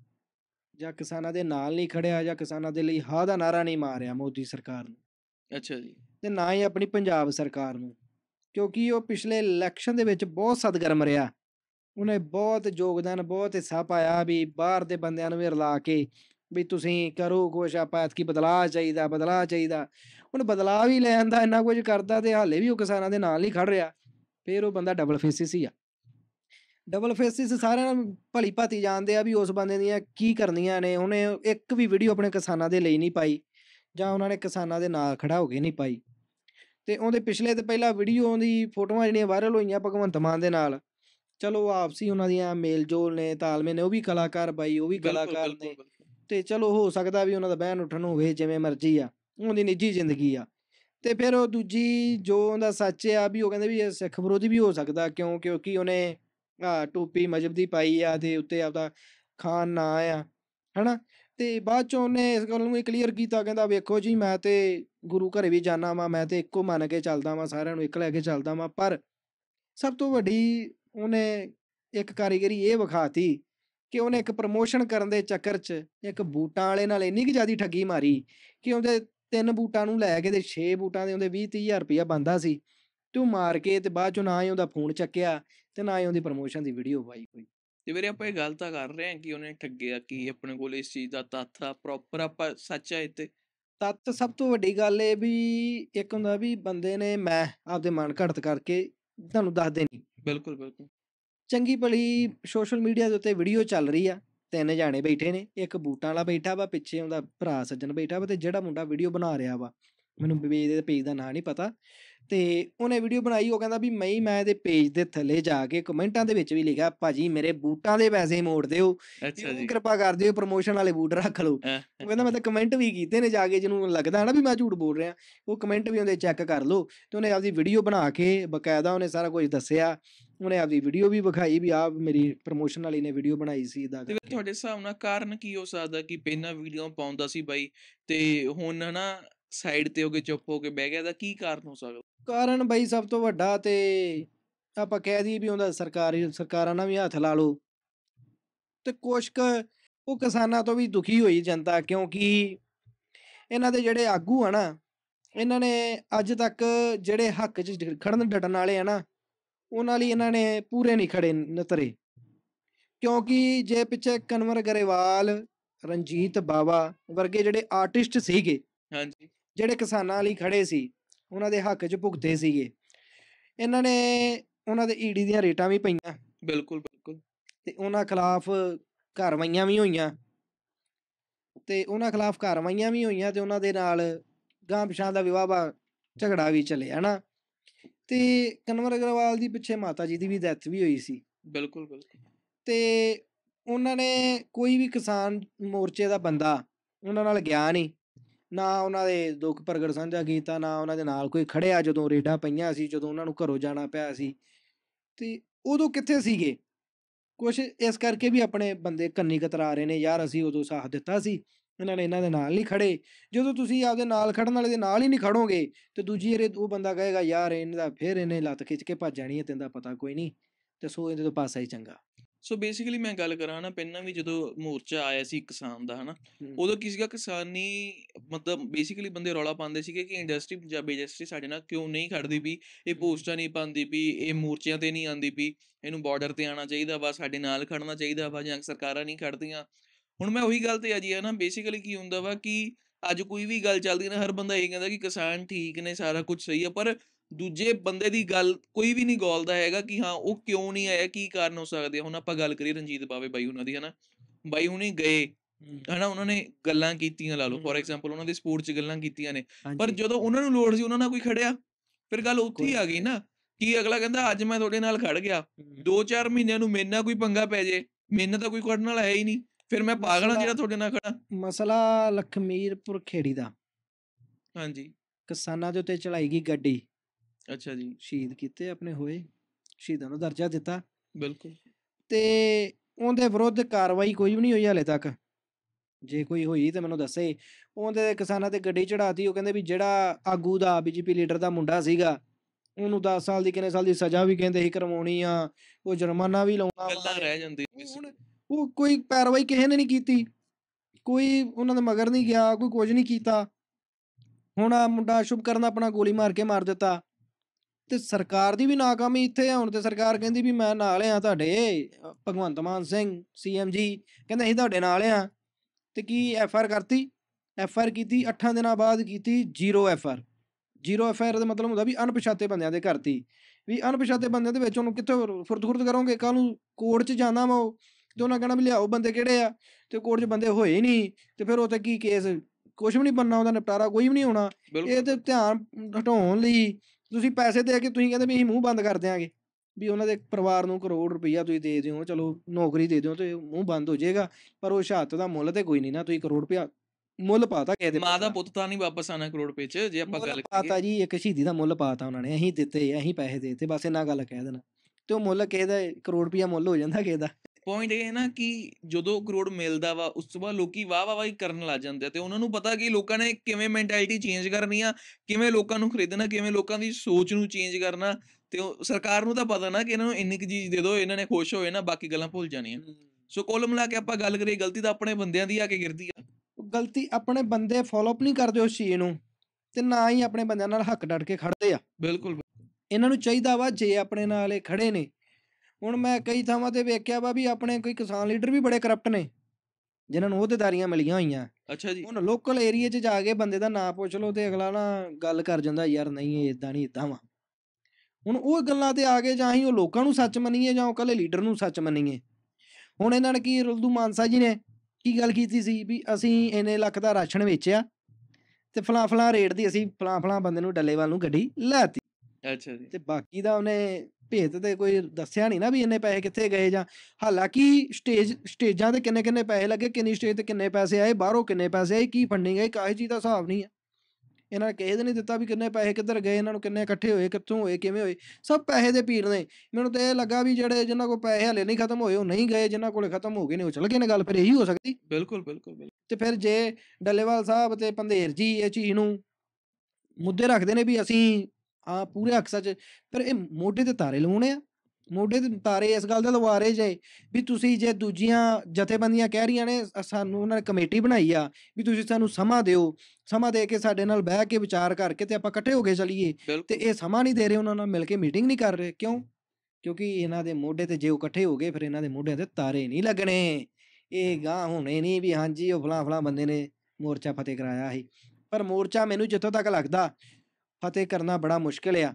ਜਾਂ ਕਿਸਾਨਾਂ ਦੇ ਨਾਲ ਨਹੀਂ ਖੜਿਆ ਜਾਂ ਕਿਸਾਨਾਂ ਦੇ ਲਈ ਹਾ ਦਾ ਨਾਰਾ ਨਹੀਂ ਮਾਰਿਆ ਮੋਦੀ ਸਰਕਾਰ ਨੂੰ ਅੱਛਾ ਜੀ ਤੇ ਨਾ ਹੀ ਆਪਣੀ ਪੰਜਾਬ ਸਰਕਾਰ ਨੂੰ ਕਿਉਂਕਿ ਉਹ ਪਿਛਲੇ ਇਲੈਕਸ਼ਨ ਦੇ ਵਿੱਚ ਬਹੁਤ ਸਦਗਰਮ ਰਿਹਾ ਉਹਨੇ ਬਹੁਤ ਯੋਗਦਾਨ ਬਹੁਤ ਹਿੱਸਾ ਪਾਇਆ ਵੀ ਬਾਹਰ ਦੇ ਬੰਦਿਆਂ ਨੂੰ ਵੀ ਰਲਾ ਕੇ ਵੀ ਤੁਸੀਂ ਕਰੋ ਕੁਛ ਆਪਾਂ ਕੀ ਬਦਲਾਅ ਚਾਹੀਦਾ ਬਦਲਾਅ ਚਾਹੀਦਾ ਹੁਣ ਬਦਲਾ ਵੀ ਲੈ ਦਾ ਇੰਨਾ ਕੁਝ ਕਰਦਾ ਤੇ ਹਾਲੇ ਵੀ ਉਹ ਕਿਸਾਨਾਂ ਦੇ ਨਾਲ ਹੀ ਖੜ ਰਿਹਾ ਫੇਰ ਉਹ ਬੰਦਾ ਡਬਲ ਫੇਸਿਸ ਹੀ ਆ ਡਬਲ ਫੇਸਿਸ ਸਾਰਿਆਂ ਨੂੰ ਭਲੀ ਭਾਤੀ ਜਾਣਦੇ ਆ ਵੀ ਉਸ ਬੰਦੇ ਦੀਆਂ ਕੀ ਕਰਨੀਆਂ ਨੇ ਉਹਨੇ ਇੱਕ ਵੀ ਵੀਡੀਓ ਆਪਣੇ ਕਿਸਾਨਾਂ ਦੇ ਲਈ ਨਹੀਂ ਪਾਈ ਜਾਂ ਉਹਨਾਂ ਨੇ ਕਿਸਾਨਾਂ ਦੇ ਨਾਲ ਖੜਾ ਹੋ ਕੇ ਨਹੀਂ ਪਾਈ ਤੇ ਉਹਦੇ ਪਿਛਲੇ ਤੇ ਪਹਿਲਾ ਵੀਡੀਓ ਦੀ ਫੋਟੋਆਂ ਜਿਹੜੀਆਂ ਵਾਇਰਲ ਹੋਈਆਂ ਭਗਵੰਤ ਮਾਨ ਦੇ ਨਾਲ ਚਲੋ ਆਪਸੀ ਉਹਨਾਂ ਦੀਆਂ ਮੇਲ ਜੋਲ ਨੇ ਤਾਲਮੇ ਨੇ ਉਹ ਵੀ ਕਲਾਕਾਰ ਬਾਈ ਉਹ ਵੀ ਕਲਾਕਾਰ ਨੇ ਤੇ ਚਲੋ ਹੋ ਸਕਦਾ ਵੀ ਉਹਨਾਂ ਦਾ ਬਹਿਣ ਉੱਠਣ ਹੋਵੇ ਜਿਵੇਂ ਮਰਜ਼ੀ ਆ ਉਹਦੀ ਨਿੱਜੀ ਜ਼ਿੰਦਗੀ ਆ ਤੇ ਫਿਰ ਉਹ ਦੂਜੀ ਜੋ ਉਹਦਾ ਸੱਚ ਆ ਵੀ ਉਹ ਕਹਿੰਦੇ ਵੀ ਸਿੱਖ ਵਿਰੋਧੀ ਵੀ ਹੋ ਸਕਦਾ ਕਿਉਂ ਕਿਉਂਕਿ ਉਹਨੇ ਟੋਪੀ ਮਜਬ ਦੀ ਪਾਈ ਆ ਤੇ ਉੱਤੇ ਆਪਦਾ ਖਾਨ ਨਾ ਆ ਹਨਾ ਤੇ ਬਾਅਦ ਚ ਉਹਨੇ ਇਸ ਗੱਲ ਨੂੰ ਕਲੀਅਰ ਕੀਤਾ ਕਹਿੰਦਾ ਵੇਖੋ ਜੀ ਮੈਂ ਤੇ ਗੁਰੂ ਘਰੇ ਵੀ ਜਾਣਾ ਵਾਂ ਮੈਂ ਤੇ ਇੱਕੋ ਮੰਨ ਕੇ ਚੱਲਦਾ ਵਾਂ ਸਾਰਿਆਂ ਨੂੰ ਇੱਕ ਲੈ ਕੇ ਚੱਲਦਾ ਵਾਂ ਪਰ ਸਭ ਤੋਂ ਵੱਡੀ ਉਹਨੇ ਇੱਕ ਕਾਰੀਗਰੀ ਇਹ ਵਿਖਾਤੀ ਕਿ ਉਹਨੇ ਇੱਕ ਪ੍ਰਮੋਸ਼ਨ ਕਰਨ ਦੇ ਚੱਕਰ 'ਚ ਇੱਕ ਬੂਟਾਂ ਵਾਲੇ ਨਾਲ ਇੰਨੀ ਕਿ ਜਿਆਦੀ ਠੱਗੀ ਮਾਰੀ ਕਿ ਉਹਦੇ ਤਿੰਨ ਬੂਟਾਂ ਨੂੰ ਲੈ ਕੇ ਤੇ 6 ਬੂਟਾਂ ਦੇ ਉਹਦੇ 20 30000 ਰੁਪਇਆ ਬੰਦਾ ਸੀ ਤੂੰ ਮਾਰ ਕੇ ਤੇ ਬਾਅਦ ਚੋਂ ਨਾ ਹੀ ਉਹਦਾ ਫੋਨ ਚੱਕਿਆ ਤੇ ਨਾ ਹੀ ਉਹਦੀ ਪ੍ਰਮੋਸ਼ਨ ਦੀ ਵੀਡੀਓ ਪਾਈ ਕੋਈ ਤੇ ਵੀਰੇ ਆਪਾਂ ਇਹ ਗੱਲ ਤਾਂ ਕਰ ਰਹੇ ਹਾਂ ਕਿ ਉਹਨੇ ਠੱਗਿਆ ਕੀ ਆਪਣੇ ਕੋਲ ਇਸ ਚੀਜ਼ ਦਾ ਤੱਥ ਆ ਪ੍ਰੋਪਰ ਆਪਾਂ ਸੱਚ ਆ ਤੇ ਤੱਤ ਸਭ ਤੋਂ ਵੱਡੀ ਗੱਲ ਇਹ ਵੀ ਇੱਕ ਹੁੰਦਾ ਵੀ ਬੰਦੇ ਨੇ ਮੈਂ ਆਪਦੇ ਮਨ ਘੜਤ ਕਰਕੇ ਤੁਹਾਨੂੰ ਦੱਸਦੇ ਨਹੀਂ ਬਿਲਕੁਲ ਬਿਲਕੁਲ ਚੰਗੀ ਭਲੀ ਸੋਸ਼ਲ ਮੀਡੀਆ ਦੇ ਉੱਤੇ ਵੀਡੀਓ ਚੱਲ ਰਹੀ ਆ ਤਿੰਨ ਜਾਣੇ ਬੈਠੇ ਨੇ ਇੱਕ ਬੂਟਾਂ ਵਾਲਾ ਬੈਠਾ ਵਾ ਪਿੱਛੇ ਉਹਦਾ ਭਰਾ ਸੱਜਣ ਬੈਠਾ ਵਾ ਤੇ ਜਿਹੜਾ ਮੁੰਡਾ ਵੀਡੀਓ ਬਣਾ ਰਿਹਾ ਵਾ ਮੈਨੂੰ ਵਿਵੇਕ ਦੇ ਪੇਜ ਦਾ ਨਾਂ ਨਹੀਂ ਪਤਾ ਤੇ ਉਹਨੇ ਵੀਡੀਓ ਬਣਾਈ ਉਹ ਕਹਿੰਦਾ ਵੀ ਮੈਂ ਮੈਂ ਦੇ ਪੇਜ ਦੇ ਥੱਲੇ ਜਾ ਕੇ ਕਮੈਂਟਾਂ ਦੇ ਵਿੱਚ ਵੀ ਲਿਖਿਆ ਭਾਜੀ ਮੇਰੇ ਬੂਟਾਂ ਦੇ ਪੈਸੇ ਮੋੜ ਦਿਓ ਅੱਛਾ ਜੀ ਕਿਰਪਾ ਕਰ ਦਿਓ ਪ੍ਰੋਮੋਸ਼ਨ ਵਾਲੇ ਬੂਟ ਰੱਖ ਲਓ ਉਹ ਕਹਿੰਦਾ ਮੈਂ ਤਾਂ ਕਮੈਂਟ ਵੀ ਕੀਤੇ ਨੇ ਜਾ ਕੇ ਜਿਹਨੂੰ ਲੱਗਦਾ ਹੈ ਨਾ ਵੀ ਮੈਂ ਝੂਠ ਬੋਲ ਰਿਹਾ ਉਹ ਕਮੈਂਟ ਵੀ ਉਹਦੇ ਚੈੱਕ ਕਰ ਲਓ ਤੇ ਉਹਨੇ ਆਪਦੀ ਵੀਡੀਓ ਬਣਾ ਕੇ ਬਕਾਇਦਾ ਉਹਨੇ ਸਾਰਾ ਕੁਝ ਦੱਸਿਆ ਉਹਨੇ ਆਪਦੀ ਵੀਡੀਓ ਵੀ ਵਿਖਾਈ ਵੀ ਆ ਮੇਰੀ ਪ੍ਰੋਮੋਸ਼ਨ ਵਾਲੀ ਨੇ ਵੀਡੀਓ ਬਣਾਈ ਸੀ ਇਦਾਂ ਤੇ ਤੁਹਾਡੇ ਹਿਸਾਬ ਨਾਲ ਕਾਰਨ ਕੀ ਹੋ ਸਕਦਾ ਕਿ ਪਹਿਲਾਂ ਵੀਡੀਓ ਪਾਉਂਦਾ ਸੀ ਬਾਈ ਤੇ ਹੁਣ ਹਨਾ ਸਾਈਡ ਤੇ ਹੋ ਕੇ ਚੁੱਪ ਹੋ ਕੇ ਬਹਿ ਗਿਆ ਦਾ ਕੀ ਕਾਰਨ ਹੋ ਸਕਦਾ ਕਾਰਨ ਬਈ ਸਭ ਤੋਂ ਵੱਡਾ ਤੇ ਆਪਾਂ ਕਹਿ ਦਈਏ ਵੀ ਉਹਦਾ ਸਰਕਾਰੀ ਸਰਕਾਰਾਂ ਨਾਲ ਵੀ ਹੱਥ ਲਾ ਲੋ ਤੇ ਕੁਛ ਉਹ ਕਿਸਾਨਾਂ ਤੋਂ ਵੀ ਦੁਖੀ ਹੋਈ ਜਨਤਾ ਕਿਉਂਕਿ ਇਹਨਾਂ ਦੇ ਜਿਹੜੇ ਆਗੂ ਆ ਨਾ ਇਹਨਾਂ ਨੇ ਅੱਜ ਤੱਕ ਜਿਹੜੇ ਹੱਕ 'ਚ ਖੜਨ ਡਟਣ ਵਾਲੇ ਆ ਨਾ ਉਹਨਾਂ ਲਈ ਇਹਨਾਂ ਨੇ ਪੂਰੇ ਨਹੀਂ ਖੜੇ ਨਤਰੇ ਕਿਉਂਕਿ ਜੇ ਪਿੱਛੇ ਕਨਵਰ ਗਰੇਵਾਲ ਰਣਜੀਤ ਬਾਵਾ ਵਰਗੇ ਜਿਹੜੇ ਆਰਟਿਸਟ ਸੀਗੇ ਹਾਂਜੀ ਜਿਹੜੇ ਕਿਸਾਨਾਂ ਲਈ ਖੜੇ ਸੀ ਉਹਨਾਂ ਦੇ ਹੱਕ 'ਚ ਭੁਗਤੇ ਸੀਗੇ ਇਹਨਾਂ ਨੇ ਉਹਨਾਂ ਦੇ ਈਡੀ ਦੀਆਂ ਰੇਟਾਂ ਵੀ ਪਈਆਂ ਬਿਲਕੁਲ ਬਿਲਕੁਲ ਤੇ ਉਹਨਾਂ ਖਿਲਾਫ ਕਾਰਵਾਈਆਂ ਵੀ ਹੋਈਆਂ ਤੇ ਉਹਨਾਂ ਖਿਲਾਫ ਕਾਰਵਾਈਆਂ ਵੀ ਹੋਈਆਂ ਤੇ ਉਹਨਾਂ ਦੇ ਨਾਲ ਗਾਂ ਪਛਾਂ ਦਾ ਵਿਵਾਹ ਵਾ ਝਗੜਾ ਵੀ ਚੱਲਿਆ ਨਾ ਤੇ ਕਨਵਰ ਅਗਰਵਾਲ ਦੀ ਪਿੱਛੇ ਮਾਤਾ ਜੀ ਦੀ ਵੀ ਡੈਥ ਵੀ ਹੋਈ ਸੀ ਬਿਲਕੁਲ ਬਿਲਕੁਲ ਤੇ ਉਹਨਾਂ ਨੇ ਕੋਈ ਵੀ ਕਿਸਾਨ ਮੋਰਚੇ ਦਾ ਬੰਦਾ ਉਹਨਾਂ ਨਾਲ ਗਿਆ ਨਹੀਂ ਨਾ ਉਹਨਾਂ ਦੇ ਦੁੱਖ ਪ੍ਰਗਟ ਸਾਂਝਾ ਕੀਤਾ ਨਾ ਉਹਨਾਂ ਦੇ ਨਾਲ ਕੋਈ ਖੜਿਆ ਜਦੋਂ ਰੇਡਾਂ ਪਈਆਂ ਸੀ ਜਦੋਂ ਉਹਨਾਂ ਨੂੰ ਘਰੋਂ ਜਾਣਾ ਪਿਆ ਸੀ ਤੇ ਉਦੋਂ ਕਿੱਥੇ ਸੀਗੇ ਕੁਝ ਇਸ ਕਰਕੇ ਵੀ ਆਪਣੇ ਬੰਦੇ ਕੰਨੀ ਕਤਰਾ ਰਹੇ ਨੇ ਯਾਰ ਅਸੀਂ ਉਦੋਂ ਸਾਥ ਦਿੱਤਾ ਸੀ ਇਹਨਾਂ ਨੇ ਇਹਨਾਂ ਦੇ ਨਾਲ ਨਹੀਂ ਖੜੇ ਜਦੋਂ ਤੁਸੀਂ ਆਪਦੇ ਨਾਲ ਖੜਨ ਵਾਲੇ ਦੇ ਨਾਲ ਹੀ ਨਹੀਂ ਖੜੋਗੇ ਤੇ ਦੂਜੀ ਵਾਰੇ ਉਹ ਬੰਦਾ ਕਹੇਗਾ ਯਾਰ ਇਹਨਾਂ ਦਾ ਫੇਰ ਇਹਨੇ ਲੱਤ ਖਿੱਚ ਕੇ ਭੱਜ ਜਾਣੀ ਹੈ ਤੈਨੂੰ ਪਤਾ ਕੋਈ ਨਹੀਂ ਤੇ ਸੋ ਇਹਦੇ ਤੋਂ ਪਾਸਾ ਹੀ ਚੰਗਾ ਸੋ ਬੇਸਿਕਲੀ ਮੈਂ ਗੱਲ ਕਰਾਂ ਨਾ ਪਹਿਲਾਂ ਵੀ ਜਦੋਂ ਮੋਰਚਾ ਆਇਆ ਸੀ ਕਿਸਾਨ ਦਾ ਹਨਾ ਉਦੋਂ ਕੀ ਸੀਗਾ ਕਿਸਾਨੀ ਮਤਲਬ ਬੇਸਿਕਲੀ ਬੰਦੇ ਰੌਲਾ ਪਾਉਂਦੇ ਸੀਗੇ ਕਿ ਇੰਡਸਟਰੀ ਪੰਜਾਬੀ ਇੰਡਸਟਰੀ ਸਾਡੇ ਨਾਲ ਕਿਉਂ ਨਹੀਂ ਖੜਦੀ ਵੀ ਇਹ ਪੋਸਟਾਂ ਨਹੀਂ ਪਾਉਂਦੀ ਵੀ ਇਹ ਮੋਰਚਿਆਂ ਤੇ ਨਹੀਂ ਆਉਂਦੀ ਵੀ ਇਹਨੂੰ ਬਾਰਡਰ ਤੇ ਆਣਾ ਚਾਹੀਦਾ ਵਾ ਸਾਡੇ ਨਾਲ ਖੜਨਾ ਚਾਹੀਦਾ ਵਾ ਜਾਂ ਸਰਕਾਰਾਂ ਨਹੀਂ ਖੜਦੀਆਂ ਹੁਣ ਮੈਂ ਉਹੀ ਗੱਲ ਤੇ ਆ ਜੀ ਹੈ ਨਾ ਬੇਸਿਕਲੀ ਕੀ ਹੁੰਦਾ ਵਾ ਕਿ ਅੱਜ ਕੋਈ ਵੀ ਗੱਲ ਚੱਲਦੀ ਨਾ ਹਰ ਬੰਦਾ ਇਹ ਕਹਿੰਦਾ ਕਿ ਕਿਸਾਨ ਠੀਕ ਨੇ ਸਾਰਾ ਕੁਝ ਸਹੀ ਆ ਪਰ ਦੂਜੇ ਬੰਦੇ ਦੀ ਗੱਲ ਕੋਈ ਵੀ ਨਹੀਂ ਗੋਲਦਾ ਹੈਗਾ ਕਿ ਹਾਂ ਉਹ ਕਿਉਂ ਨਹੀਂ ਆਇਆ ਕੀ ਕਾਰਨ ਹੋ ਸਕਦੇ ਹੁਣ ਆਪਾਂ ਗੱਲ ਕਰੀ ਰਣਜੀਤ ਬਾਵੇ ਬਾਈ ਉਹਨਾਂ ਦੀ ਹਨਾ ਬਾਈ ਹੁਣੇ ਗਏ ਹਨਾ ਉਹਨਾਂ ਨੇ ਗੱਲਾਂ ਕੀਤੀਆਂ ਲਾ ਲਓ ਫੋਰ ਐਗਜ਼ਾਮਪਲ ਉਹਨਾਂ ਦੇ ਸਪੋਰਟ 'ਚ ਗੱਲਾਂ ਕੀਤੀਆਂ ਨੇ ਪਰ ਜਦੋਂ ਉਹਨਾਂ ਨੂੰ ਲੋੜ ਸੀ ਉਹਨਾਂ ਨਾਲ ਕੋਈ ਖੜਿਆ ਫਿਰ ਗੱਲ ਉੱਥੇ ਹੀ ਆ ਗਈ ਨਾ ਕੀ ਅਗਲਾ ਕਹਿੰਦਾ ਅੱਜ ਮੈਂ ਤੁਹਾਡੇ ਨਾਲ ਖੜ ਗਿਆ 2-4 ਮਹੀਨਿਆਂ ਨੂੰ ਮੇਨਾਂ ਕੋਈ ਪੰਗਾ ਪੈ ਜੇ ਮੇਨਾਂ ਤਾਂ ਕੋਈ ਖੜਨ ਵਾਲਾ ਹੈ ਹੀ ਨਹੀਂ ਫਿਰ ਮੈਂ ਪਾਗਲ ਹਾਂ ਜਿਹੜਾ ਤੁਹਾਡੇ ਨਾਲ ਖੜਾ ਮਸਲਾ ਲਖਮੀਰਪੁਰ ਖੇੜੀ ਦਾ ਹਾਂਜੀ ਕਿਸਾਨਾਂ ਦੇ ਉੱਤੇ ਚਲਾਈ ਗਈ ਗੱਡੀ ਅੱਛਾ ਜੀ ਸ਼ਹੀਦ ਕੀਤੇ ਆਪਣੇ ਹੋਏ ਸ਼ਹੀਦਾਂ ਨੂੰ ਦਰਜਾ ਦਿੱਤਾ ਬਿਲਕੁਲ ਤੇ ਉਹਦੇ ਵਿਰੁੱਧ ਕਾਰਵਾਈ ਕੋਈ ਵੀ ਨਹੀਂ ਹੋਈ ਹਾਲੇ ਤੱਕ ਜੇ ਕੋਈ ਹੋਈ ਤਾਂ ਮੈਨੂੰ ਦੱਸੇ ਉਹਦੇ ਕਿਸਾਨਾਂ ਤੇ ਗੱਡੀ ਚੜਾਤੀ ਉਹ ਕਹਿੰਦੇ ਵੀ ਜਿਹੜਾ ਆਗੂ ਦਾ ਬੀਜੇਪੀ ਲੀਡਰ ਦਾ ਮੁੰਡਾ ਸੀਗਾ ਉਹਨੂੰ 10 ਸਾਲ ਦੀ ਕਿੰਨੇ ਸਾਲ ਦੀ ਸਜ਼ਾ ਵੀ ਕਹਿੰਦੇ ਸੀ ਕਰਵਾਉਣੀ ਆ ਉਹ ਜੁਰਮਾਨਾ ਵੀ ਲਾਉਣਾ ਗੱਲਾਂ ਰਹਿ ਜਾਂਦੀ ਹੁਣ ਉਹ ਕੋਈ ਪੈਰਵਾਈ ਕਿਸੇ ਨੇ ਨਹੀਂ ਕੀਤੀ ਕੋਈ ਉਹਨਾਂ ਦੇ ਮਗਰ ਨਹੀਂ ਗਿਆ ਕੋਈ ਕੁਝ ਨਹੀਂ ਕੀਤਾ ਹੁਣ ਆ ਮੁੰਡਾ ਸ਼ੁਭ ਕਰਨ ਆਪਣਾ ਗੋਲੀ ਮਾਰ ਕੇ ਮਾਰ ਦਿੱਤਾ ਤੇ ਸਰਕਾਰ ਦੀ ਵੀ ਨਾਕਾਮੀ ਇੱਥੇ ਹੁਣ ਤੇ ਸਰਕਾਰ ਕਹਿੰਦੀ ਵੀ ਮੈਂ ਨਾਲ ਆ ਤੁਹਾਡੇ ਭਗਵੰਤ ਮਾਨ ਸਿੰਘ ਸੀਐਮ ਜੀ ਕਹਿੰਦੇ ਅਸੀਂ ਤੁਹਾਡੇ ਨਾਲ ਆ ਤੇ ਕੀ ਐਫਆਰ ਕਰਤੀ ਐਫਆਰ ਕੀਤੀ 8 ਦਿਨਾਂ ਬਾਅਦ ਕੀਤੀ 0 ਐਫਆਰ 0 ਐਫਆਰ ਦਾ ਮਤਲਬ ਹੁੰਦਾ ਵੀ ਅਣਪਛਾਤੇ ਬੰਦਿਆਂ ਦੇ ਕਰਤੀ ਵੀ ਅਣਪਛਾਤੇ ਬੰਦਿਆਂ ਦੇ ਵਿੱਚ ਉਹਨੂੰ ਕਿੱਥੇ ਫੁਰਤਖੁਰਤ ਕਰੋਗੇ ਕੱਲ ਨੂੰ ਕੋਰਟ 'ਚ ਜਾਣਾ ਵਾ ਉਹ ਤੇ ਉਹਨਾਂ ਕਹਿਣਾ ਵੀ ਲਿਆਓ ਬੰਦੇ ਕਿਹੜੇ ਆ ਤੇ ਕੋਰਟ 'ਚ ਬੰਦੇ ਹੋਏ ਨਹੀਂ ਤੇ ਫਿਰ ਉਹ ਤੇ ਕੀ ਕੇਸ ਕੁਝ ਵੀ ਨਹੀਂ ਬੰਨਾ ਉਹਦਾ ਨਿਪਟਾਰਾ ਕੋਈ ਵੀ ਨਹੀਂ ਹੋਣਾ ਇਹ ਤੇ ਧਿਆਨ ਹਟਾਉਣ ਲਈ ਤੁਸੀਂ ਪੈਸੇ ਦੇ ਕੇ ਤੁਸੀਂ ਕਹਿੰਦੇ ਵੀ ਅਸੀਂ ਮੂੰਹ ਬੰਦ ਕਰ ਦਿਆਂਗੇ ਵੀ ਉਹਨਾਂ ਦੇ ਪਰਿਵਾਰ ਨੂੰ ਕਰੋੜ ਰੁਪਈਆ ਤੁਸੀਂ ਦੇ ਦਿਓ ਚਲੋ ਨੌਕਰੀ ਦੇ ਦਿਓ ਤੇ ਮੂੰਹ ਬੰਦ ਹੋ ਜਾਏਗਾ ਪਰ ਉਹ ਸ਼ਹਾਦਤ ਦਾ ਮੁੱਲ ਤੇ ਕੋਈ ਨਹੀਂ ਨਾ ਤੁਸੀਂ ਕਰੋੜ ਰੁਪਈਆ ਮੁੱਲ ਪਾਤਾ ਕਹਿੰਦੇ ਮਾਂ ਦਾ ਪੁੱਤ ਤਾਂ ਨਹੀਂ ਵਾਪਸ ਆਣਾ ਕਰੋੜ ਰੁਪਏ ਚ ਜੇ ਆਪਾਂ ਗੱਲ ਕਰੀਏ ਪਾਤਾ ਜੀ ਇੱਕ ਸ਼ਹੀਦੀ ਦਾ ਮੁੱਲ ਪਾਤਾ ਉਹਨਾਂ ਨੇ ਅਸੀਂ ਦਿੱਤੇ ਅਸੀਂ ਪੈਸੇ ਦੇਤੇ ਬਸ ਇਹਨਾਂ ਗੱਲ ਕਹਿ ਦੇਣਾ ਤੇ ਉਹ ਮੁੱਲ ਕਿਹਦਾ ਕਰੋੜ ਰੁਪਈਆ ਮੁੱਲ ਹੋ ਜਾਂਦਾ ਕਿਹਦਾ ਪੁਆਇੰਟ ਇਹ ਹੈ ਨਾ ਕਿ ਜਦੋਂ ਕਰੋੜ ਮਿਲਦਾ ਵਾ ਉਸ ਤੋਂ ਬਾਅਦ ਲੋਕੀ ਵਾਹ ਵਾਹ ਵਾਹੀ ਕਰਨ ਲੱਗ ਜਾਂਦੇ ਤੇ ਉਹਨਾਂ ਨੂੰ ਪਤਾ ਕਿ ਲੋਕਾਂ ਨੇ ਕਿਵੇਂ ਮੈਂਟੈਲਿਟੀ ਚੇਂਜ ਕਰਨੀ ਆ ਕਿਵੇਂ ਲੋਕਾਂ ਨੂੰ ਖਰੀਦਣਾ ਕਿਵੇਂ ਲੋਕਾਂ ਦੀ ਸੋਚ ਨੂੰ ਚੇਂਜ ਕਰਨਾ ਤੇ ਸਰਕਾਰ ਨੂੰ ਤਾਂ ਪਤਾ ਨਾ ਕਿ ਇਹਨਾਂ ਨੂੰ ਇੰਨੀ ਕੁ ਚੀਜ਼ ਦੇ ਦਿਓ ਇਹਨਾਂ ਨੇ ਖੁਸ਼ ਹੋਏ ਨਾ ਬਾਕੀ ਗੱਲਾਂ ਭੁੱਲ ਜਾਣੀਆਂ ਸੋ ਕੋਲਮ ਲਾ ਕੇ ਆਪਾਂ ਗੱਲ ਕਰੀਏ ਗਲਤੀ ਤਾਂ ਆਪਣੇ ਬੰਦਿਆਂ ਦੀ ਆ ਕੇ ਗਿਰਦੀ ਆ ਗਲਤੀ ਆਪਣੇ ਬੰਦੇ ਫਾਲੋ ਅਪ ਨਹੀਂ ਕਰਦੇ ਉਸ ਚੀਜ਼ ਨੂੰ ਤੇ ਨਾ ਹੀ ਆਪਣੇ ਬੰਦਿਆਂ ਨਾਲ ਹੱਕ ਡੜ ਕੇ ਖੜਦੇ ਆ ਬਿਲਕੁਲ ਇਹਨਾਂ ਨੂੰ ਚਾਹੀਦਾ ਵਾ ਜੇ ਆਪਣੇ ਨਾਲ ਇਹ ਖੜੇ ਨੇ ਹੁਣ ਮੈਂ ਕਈ ਥਾਵਾਂ ਤੇ ਵੇਖਿਆ ਵਾ ਵੀ ਆਪਣੇ ਕੋਈ ਕਿਸਾਨ ਲੀਡਰ ਵੀ ਬੜੇ ਕਰਪਟ ਨੇ ਜਿਨ੍ਹਾਂ ਨੂੰ ਅਹੁਦੇਦਾਰੀਆਂ ਮਿਲੀਆਂ ਹੋਈਆਂ ਅੱਛਾ ਜੀ ਹੁਣ ਲੋਕਲ ਏਰੀਆ 'ਚ ਜਾ ਕੇ ਬੰਦੇ ਦਾ ਨਾਂ ਪੁੱਛ ਲਓ ਤੇ ਅਗਲਾ ਨਾ ਗੱਲ ਕਰ ਜਾਂਦਾ ਯਾਰ ਨਹੀਂ ਇਹ ਇਦਾਂ ਨਹੀਂ ਇਦਾਂ ਵਾ ਹੁਣ ਉਹ ਗੱਲਾਂ ਤੇ ਆ ਕੇ ਜਾਂ ਹੀ ਉਹ ਲੋਕਾਂ ਨੂੰ ਸੱਚ ਮੰਨੀਏ ਜਾਂ ਉਹ ਕੱਲੇ ਲੀਡਰ ਨੂੰ ਸੱਚ ਮੰਨੀਏ ਹੁਣ ਇਹਨਾਂ ਨੇ ਕੀ ਰੁਲਦੂ ਮਾਨਸਾ ਜੀ ਨੇ ਕੀ ਗੱਲ ਕੀਤੀ ਸੀ ਵੀ ਅਸੀਂ ਇਹਨੇ ਲੱਖ ਦਾ ਰਾਸ਼ਨ ਵੇਚਿਆ ਤੇ ਫਲਾਂ ਫਲਾਂ ਰੇਟ ਦੀ ਅਸੀਂ ਫਲਾਂ ਫਲਾਂ ਬੰਦੇ ਨੂੰ ਡੱਲੇਵਾਲ ਨੂੰ ਗੱਡੀ ਲੈਤੀ ਅੱਛਾ ਜੀ ਤੇ ਬਾਕੀ ਦਾ ਉਹਨੇ ਭੇਤ ਤੇ ਕੋਈ ਦੱਸਿਆ ਨਹੀਂ ਨਾ ਵੀ ਇੰਨੇ ਪੈਸੇ ਕਿੱਥੇ ਗਏ ਜਾਂ ਹਾਲਾਂਕਿ ਸਟੇਜ ਸਟੇਜਾਂ ਤੇ ਕਿੰਨੇ ਕਿੰਨੇ ਪੈਸੇ ਲੱਗੇ ਕਿੰਨੀ ਸਟੇਜ ਤੇ ਕਿੰਨੇ ਪੈਸੇ ਆਏ ਬਾਹਰੋਂ ਕਿੰਨੇ ਪੈਸੇ ਆਏ ਕੀ ਫੰਡਿੰਗ ਹੈ ਕਾਹੇ ਜੀ ਦਾ ਹਿਸਾਬ ਨਹੀਂ ਹੈ ਇਹਨਾਂ ਨੇ ਕਿਸੇ ਦੇ ਨਹੀਂ ਦਿੱਤਾ ਵੀ ਕਿੰਨੇ ਪੈਸੇ ਕਿੱਧਰ ਗਏ ਇਹਨਾਂ ਨੂੰ ਕਿੰਨੇ ਇਕੱਠੇ ਹੋਏ ਕਿੱਥੋਂ ਹੋਏ ਕਿਵੇਂ ਹੋਏ ਸਭ ਪੈਸੇ ਦੇ ਪੀਰ ਨੇ ਮੈਨੂੰ ਤਾਂ ਇਹ ਲੱਗਾ ਵੀ ਜਿਹੜੇ ਜਿਨ੍ਹਾਂ ਕੋਲ ਪੈਸੇ ਹਲੇ ਨਹੀਂ ਖਤਮ ਹੋਏ ਉਹ ਨਹੀਂ ਗਏ ਜਿਨ੍ਹਾਂ ਕੋਲ ਖਤਮ ਹੋ ਗਏ ਨੇ ਉਹ ਚਲ ਗਏ ਨੇ ਗੱਲ ਫਿਰ ਇਹੀ ਹੋ ਸਕਦੀ ਬਿਲਕੁਲ ਬਿਲਕੁਲ ਤੇ ਫਿਰ ਜੇ ਡੱਲੇਵਾਲ ਸਾਹਿਬ ਤੇ ਪੰਧੇਰ ਜੀ ਇਹ ਚੀਜ਼ ਨੂੰ ਮੁੱਦੇ ਰੱਖਦੇ ਨੇ ਵੀ ਅਸੀਂ ਆ ਪੂਰੇ ਅਕਸਾ ਚ ਪਰ ਇਹ ਮੋਢੇ ਤੇ ਤਾਰੇ ਲਵਾਉਣੇ ਆ ਮੋਢੇ ਤੇ ਤਾਰੇ ਇਸ ਗੱਲ ਦਾ ਲਵਾ ਰਹੇ ਜੇ ਵੀ ਤੁਸੀਂ ਜੇ ਦੂਜੀਆਂ ਜਥੇਬੰਦੀਆਂ ਕਹਿ ਰਹੀਆਂ ਨੇ ਸਾਨੂੰ ਉਹਨਾਂ ਨੇ ਕਮੇਟੀ ਬਣਾਈ ਆ ਵੀ ਤੁਸੀਂ ਸਾਨੂੰ ਸਮਾਂ ਦਿਓ ਸਮਾਂ ਦੇ ਕੇ ਸਾਡੇ ਨਾਲ ਬਹਿ ਕੇ ਵਿਚਾਰ ਕਰਕੇ ਤੇ ਆਪਾਂ ਇਕੱਠੇ ਹੋ ਕੇ ਚੱਲੀਏ ਤੇ ਇਹ ਸਮਾਂ ਨਹੀਂ ਦੇ ਰਹੇ ਉਹਨਾਂ ਨਾਲ ਮਿਲ ਕੇ ਮੀਟਿੰਗ ਨਹੀਂ ਕਰ ਰਹੇ ਕਿਉਂ ਕਿਉਂਕਿ ਇਹਨਾਂ ਦੇ ਮੋਢੇ ਤੇ ਜੇ ਉਹ ਇਕੱਠੇ ਹੋ ਗਏ ਫਿਰ ਇਹਨਾਂ ਦੇ ਮੋਢਿਆਂ ਤੇ ਤਾਰੇ ਨਹੀਂ ਲੱਗਣੇ ਇਹ ਗਾਂ ਹੁਣੇ ਨਹੀਂ ਵੀ ਹਾਂਜੀ ਉਹ ਫਲਾ ਫਲਾ ਬੰਦੇ ਨੇ ਮੋਰਚਾ ਫਤਿਹ ਕਰਾਇਆ ਸੀ ਪਰ ਮੋਰਚਾ ਮੈਨੂੰ ਜਿੱਥੋਂ ਤੱਕ ਲੱਗਦਾ ਫਤਿਹ ਕਰਨਾ ਬੜਾ ਮੁਸ਼ਕਲ ਆ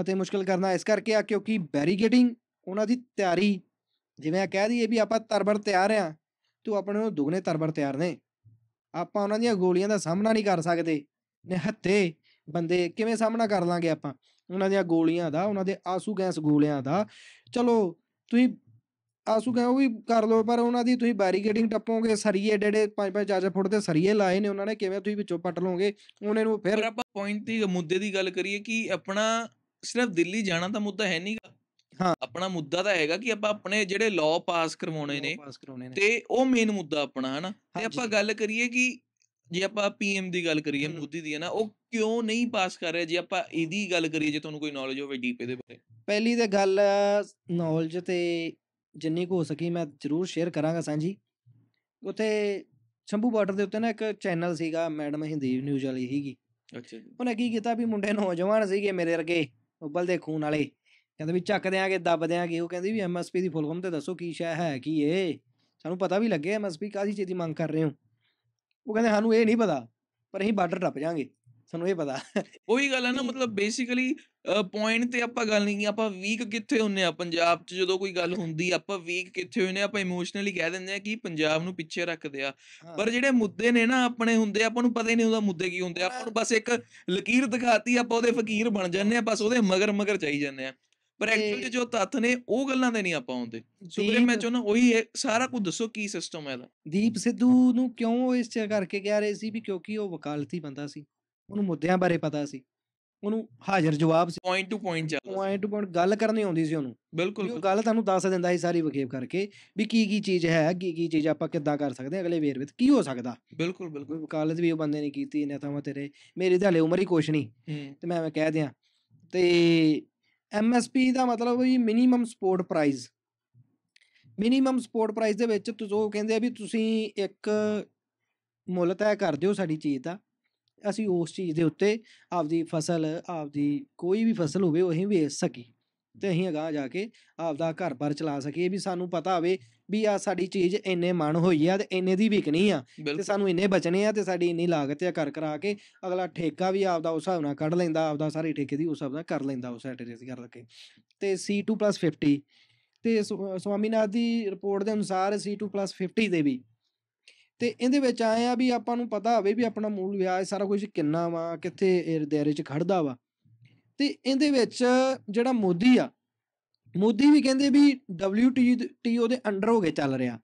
ਫਤਿਹ ਮੁਸ਼ਕਲ ਕਰਨਾ ਇਸ ਕਰਕੇ ਆ ਕਿਉਂਕਿ ਬੈਰੀਗੇਟਿੰਗ ਉਹਨਾਂ ਦੀ ਤਿਆਰੀ ਜਿਵੇਂ ਆ ਕਹਿ ਦਈਏ ਵੀ ਆਪਾਂ ਤਰਬਰ ਤਿਆਰ ਆ ਤੂੰ ਆਪਣੇ ਨੂੰ ਦੁਗਨੇ ਤਰਬਰ ਤਿਆਰ ਨੇ ਆਪਾਂ ਉਹਨਾਂ ਦੀਆਂ ਗੋਲੀਆਂ ਦਾ ਸਾਹਮਣਾ ਨਹੀਂ ਕਰ ਸਕਦੇ ਨਿਹੱਤੇ ਬੰਦੇ ਕਿਵੇਂ ਸਾਹਮਣਾ ਕਰ ਲਾਂਗੇ ਆਪਾਂ ਉਹਨਾਂ ਦੀਆਂ ਗੋਲੀਆਂ ਦਾ ਉਹਨਾਂ ਦੇ ਆਸੂ ਗੈਸ ਗੋਲੀਆਂ ਦਾ ਚਲੋ ਤੁਸੀਂ ਆਸੂ ਕਹੇ ਉਹ ਵੀ ਕਰ ਲੋ ਪਰ ਉਹਨਾਂ ਦੀ ਤੁਸੀਂ ਬੈਰੀਕੇਡਿੰਗ ਟੱਪੋਗੇ ਸਰੀਏ ਡੇਡੇ 5-5 4-4 ਫੁੱਟ ਤੇ ਸਰੀਏ ਲਾਏ ਨੇ ਉਹਨਾਂ ਨੇ ਕਿਵੇਂ ਤੁਸੀਂ ਵਿੱਚੋਂ ਪੱਟ ਲੋਗੇ ਉਹਨੇ ਨੂੰ ਫਿਰ ਆਪਾਂ ਪੁਆਇੰਟ ਦੀ ਮੁੱਦੇ ਦੀ ਗੱਲ ਕਰੀਏ ਕਿ ਆਪਣਾ ਸਿਰਫ ਦਿੱਲੀ ਜਾਣਾ ਤਾਂ ਮੁੱਦਾ ਹੈ ਨਹੀਂਗਾ ਹਾਂ ਆਪਣਾ ਮੁੱਦਾ ਤਾਂ ਹੈਗਾ ਕਿ ਆਪਾਂ ਆਪਣੇ ਜਿਹੜੇ ਲਾਅ ਪਾਸ ਕਰਵਾਉਣੇ ਨੇ ਤੇ ਉਹ ਮੇਨ ਮੁੱਦਾ ਆਪਣਾ ਹਨਾ ਤੇ ਆਪਾਂ ਗੱਲ ਕਰੀਏ ਕਿ ਜੇ ਆਪਾਂ ਪੀਐਮ ਦੀ ਗੱਲ ਕਰੀਏ ਮੋਦੀ ਦੀ ਹੈ ਨਾ ਉਹ ਕਿਉਂ ਨਹੀਂ ਪਾਸ ਕਰ ਰਿਹਾ ਜੇ ਆਪਾਂ ਇਹਦੀ ਗੱਲ ਕਰੀਏ ਜੇ ਤੁਹਾਨੂੰ ਕੋਈ ਨੌਲੇਜ ਹੋਵੇ ਡੀਪੇ ਦੇ ਬਾਰੇ ਪਹਿਲੀ ਤੇ ਗੱਲ ਨੌਲੇਜ ਤੇ ਜਿੰਨੀ ਕੋ ਹੋ ਸਕੀ ਮੈਂ ਜ਼ਰੂਰ ਸ਼ੇਅਰ ਕਰਾਂਗਾ ਸਾਂਝੀ ਉੱਥੇ ਸ਼ੰਭੂ ਬਾਰਡਰ ਦੇ ਉੱਤੇ ਨਾ ਇੱਕ ਚੈਨਲ ਸੀਗਾ ਮੈਡਮ ਹਿੰਦੀ ਨਿਊਜ਼ ਵਾਲੀ ਸੀਗੀ ਅੱਛਾ ਉਹਨੇ ਕੀ ਕੀਤਾ ਵੀ ਮੁੰਡੇ ਨੌਜਵਾਨ ਸੀਗੇ ਮੇਰੇ ਵਰਗੇ ਉਬਲ ਦੇ ਖੂਨ ਵਾਲੇ ਕਹਿੰਦੇ ਵੀ ਚੱਕਦੇ ਆਂਗੇ ਦੱਬਦੇ ਆਂਗੇ ਉਹ ਕਹਿੰਦੀ ਵੀ ਐਮਐਸਪੀ ਦੀ ਫੁੱਲ ਫਾਰਮ ਤੇ ਦੱਸੋ ਕੀ ਸ਼ੈ ਹੈ ਕੀ ਏ ਸਾਨੂੰ ਪਤਾ ਵੀ ਲੱਗੇ ਐਮਐਸਪੀ ਕਾਹਦੀ ਚੀਜ਼ ਦੀ ਮੰਗ ਕਰ ਰਹੇ ਹੋ ਉਹ ਕਹਿੰਦੇ ਸਾਨੂੰ ਇਹ ਨਹੀਂ ਪਤਾ ਪਰ ਅਸੀਂ ਬਾਰਡਰ ਟੱਪ ਜਾਾਂਗੇ ਸਾਨੂੰ ਇਹ ਪਤਾ ਉਹੀ ਗੱਲ ਹੈ ਨਾ ਮਤਲਬ ਬੇਸਿਕਲੀ ਪੁਆਇੰਟ ਤੇ ਆਪਾਂ ਗੱਲ ਨਹੀਂ ਕੀ ਆਪਾਂ ਵੀਕ ਕਿੱਥੇ ਹੁੰਨੇ ਆ ਪੰਜਾਬ 'ਚ ਜਦੋਂ ਕੋਈ ਗੱਲ ਹੁੰਦੀ ਆਪਾਂ ਵੀਕ ਕਿੱਥੇ ਹੁੰਨੇ ਆਪਾਂ ਇਮੋਸ਼ਨਲੀ ਕਹਿ ਦਿੰਦੇ ਆ ਕਿ ਪੰਜਾਬ ਨੂੰ ਪਿੱਛੇ ਰੱਖਦੇ ਆ ਪਰ ਜਿਹੜੇ ਮੁੱਦੇ ਨੇ ਨਾ ਆਪਣੇ ਹੁੰਦੇ ਆਪਾਂ ਨੂੰ ਪਤਾ ਹੀ ਨਹੀਂ ਹੁੰਦਾ ਮੁੱਦੇ ਕੀ ਹੁੰਦੇ ਆਪਾਂ ਨੂੰ ਬਸ ਇੱਕ ਲਕੀਰ ਦਿਖਾਤੀ ਆਪਾਂ ਉਹਦੇ ਫਕੀਰ ਬਣ ਜਾਂਦੇ ਆ ਬਸ ਉਹਦੇ ਮਗਰ ਮਗਰ ਚਾਈ ਜਾਂਦੇ ਆ ਪਰ ਐਕਚੁਅਲ ਜੋ ਤੱਥ ਨੇ ਉਹ ਗੱਲਾਂ ਤੇ ਨਹੀਂ ਆਪਾਂ ਹੁੰਦੇ ਸੁਪਰੀਮ ਵੀਰੇ ਮੈਂ ਚਾਹੁੰਦਾ ਉਹੀ ਸਾਰਾ ਕੁਝ ਦੱਸੋ ਕੀ ਸਿਸਟਮ ਹੈ ਇਹਦਾ ਦੀਪ ਸਿੱਧੂ ਨੂੰ ਕਿਉਂ ਇਸ ਕਰਕੇ ਕਹਿ ਰਹੇ ਸੀ ਵੀ ਕਿਉਂਕਿ ਉਹ ਵਕਾਲਤੀ ਬੰਦਾ ਸੀ ਉਹਨੂੰ ਮੁੱਦਿਆਂ ਬਾਰੇ ਪਤਾ ਸੀ ਉਹਨੂੰ ਹਾਜ਼ਰ ਜਵਾਬ ਸੀ ਪੁਆਇੰਟ ਟੂ ਪੁਆਇੰਟ ਚੱਲਦਾ ਪੁਆਇੰਟ ਟੂ ਪੁਆਇੰਟ ਗੱਲ ਕਰਨੀ ਆਉਂਦੀ ਸੀ ਉਹਨੂੰ ਬਿਲਕੁਲ ਉਹ ਗੱਲ ਤੁਹਾਨੂੰ ਦੱਸ ਦਿੰਦਾ ਸੀ ਸਾਰੀ ਵਿਖੇਵ ਕਰਕੇ ਵੀ ਕੀ ਕੀ ਚੀਜ਼ ਹੈ ਕੀ ਕੀ ਚੀਜ਼ ਆਪਾਂ ਕਿੱਦਾਂ ਕਰ ਸਕਦੇ ਅਗਲੇ ਵੇਰ ਵਿੱਚ ਕੀ ਹੋ ਸਕਦਾ ਬਿਲਕੁਲ ਬਿਲਕੁਲ ਵਕਾਲਤ ਵੀ ਉਹ ਬੰਦੇ ਨੇ ਕੀਤੀ ਤਾਂ ਮੈਂ ਤੇਰੇ ਮੇਰੇ ਤਾਂ ਹਲੇ ਉਮਰ ਹੀ ਕੁਛ ਨਹੀਂ ਤੇ ਮੈਂ ਐਵੇਂ ਕਹਿ ਦਿਆਂ ਤੇ ਐਮਐਸਪੀ ਦਾ ਮਤਲਬ ਵੀ minimum support price minimum support price ਦੇ ਵਿੱਚ ਤੁਸੀਂ ਉਹ ਕਹਿੰਦੇ ਆ ਵੀ ਤੁਸੀਂ ਇੱਕ ਮੁੱਲ ਤੈਅ ਕਰ ਦਿਓ ਸਾਡੀ ਚੀਜ਼ ਦਾ ਅਸੀਂ ਉਸ ਚੀਜ਼ ਦੇ ਉੱਤੇ ਆਪਦੀ ਫਸਲ ਆਪਦੀ ਕੋਈ ਵੀ ਫਸਲ ਹੋਵੇ ਉਹ ਅਸੀਂ ਵੇਚ ਸਕੀ ਤੇ ਅਸੀਂ ਅਗਾਹ ਜਾ ਕੇ ਆਪਦਾ ਘਰ-ਬਾਰ ਚਲਾ ਸਕੀਏ ਵੀ ਸਾਨੂੰ ਪਤਾ ਹੋਵੇ ਵੀ ਆ ਸਾਡੀ ਚੀਜ਼ ਇੰਨੇ ਮਨ ਹੋਈ ਆ ਤੇ ਇੰਨੇ ਦੀ ਵਿਕਣੀ ਆ ਤੇ ਸਾਨੂੰ ਇੰਨੇ ਬਚਣੇ ਆ ਤੇ ਸਾਡੀ ਇੰਨੀ ਲਾਗਤ ਆ ਕਰ ਕਰਾ ਕੇ ਅਗਲਾ ਠੇਕਾ ਵੀ ਆਪਦਾ ਉਸ ਹਿਸਾਬ ਨਾਲ ਕੱਢ ਲੈਂਦਾ ਆਪਦਾ ਸਾਰੇ ਠੇਕੇ ਦੀ ਉਸ ਹਿਸਾਬ ਨਾਲ ਕਰ ਲੈਂਦਾ ਉਸ ਸਟ੍ਰੈਟਜੀ ਕਰ ਲਕੇ ਤੇ C2+50 ਤੇ ਸੁਆਮੀਨਾਥ ਦੀ ਰਿਪੋਰਟ ਦੇ ਅਨੁਸਾਰ C2+50 ਦੇ ਵੀ ਤੇ ਇਹਦੇ ਵਿੱਚ ਆਏ ਆ ਵੀ ਆਪਾਂ ਨੂੰ ਪਤਾ ਹੋਵੇ ਵੀ ਆਪਣਾ ਮੂਲ ਵਿਆਹ ਸਾਰਾ ਕੁਝ ਕਿੰਨਾ ਵਾ ਕਿੱਥੇ ਏਰਦੇਰੇ ਚ ਖੜਦਾ ਵਾ ਤੇ ਇਹਦੇ ਵਿੱਚ ਜਿਹੜਾ ਮੋਦੀ ਆ ਮੋਦੀ ਵੀ ਕਹਿੰਦੇ ਵੀ WTO ਦੇ ਅੰਡਰ ਹੋ ਕੇ ਚੱਲ ਰਿਹਾ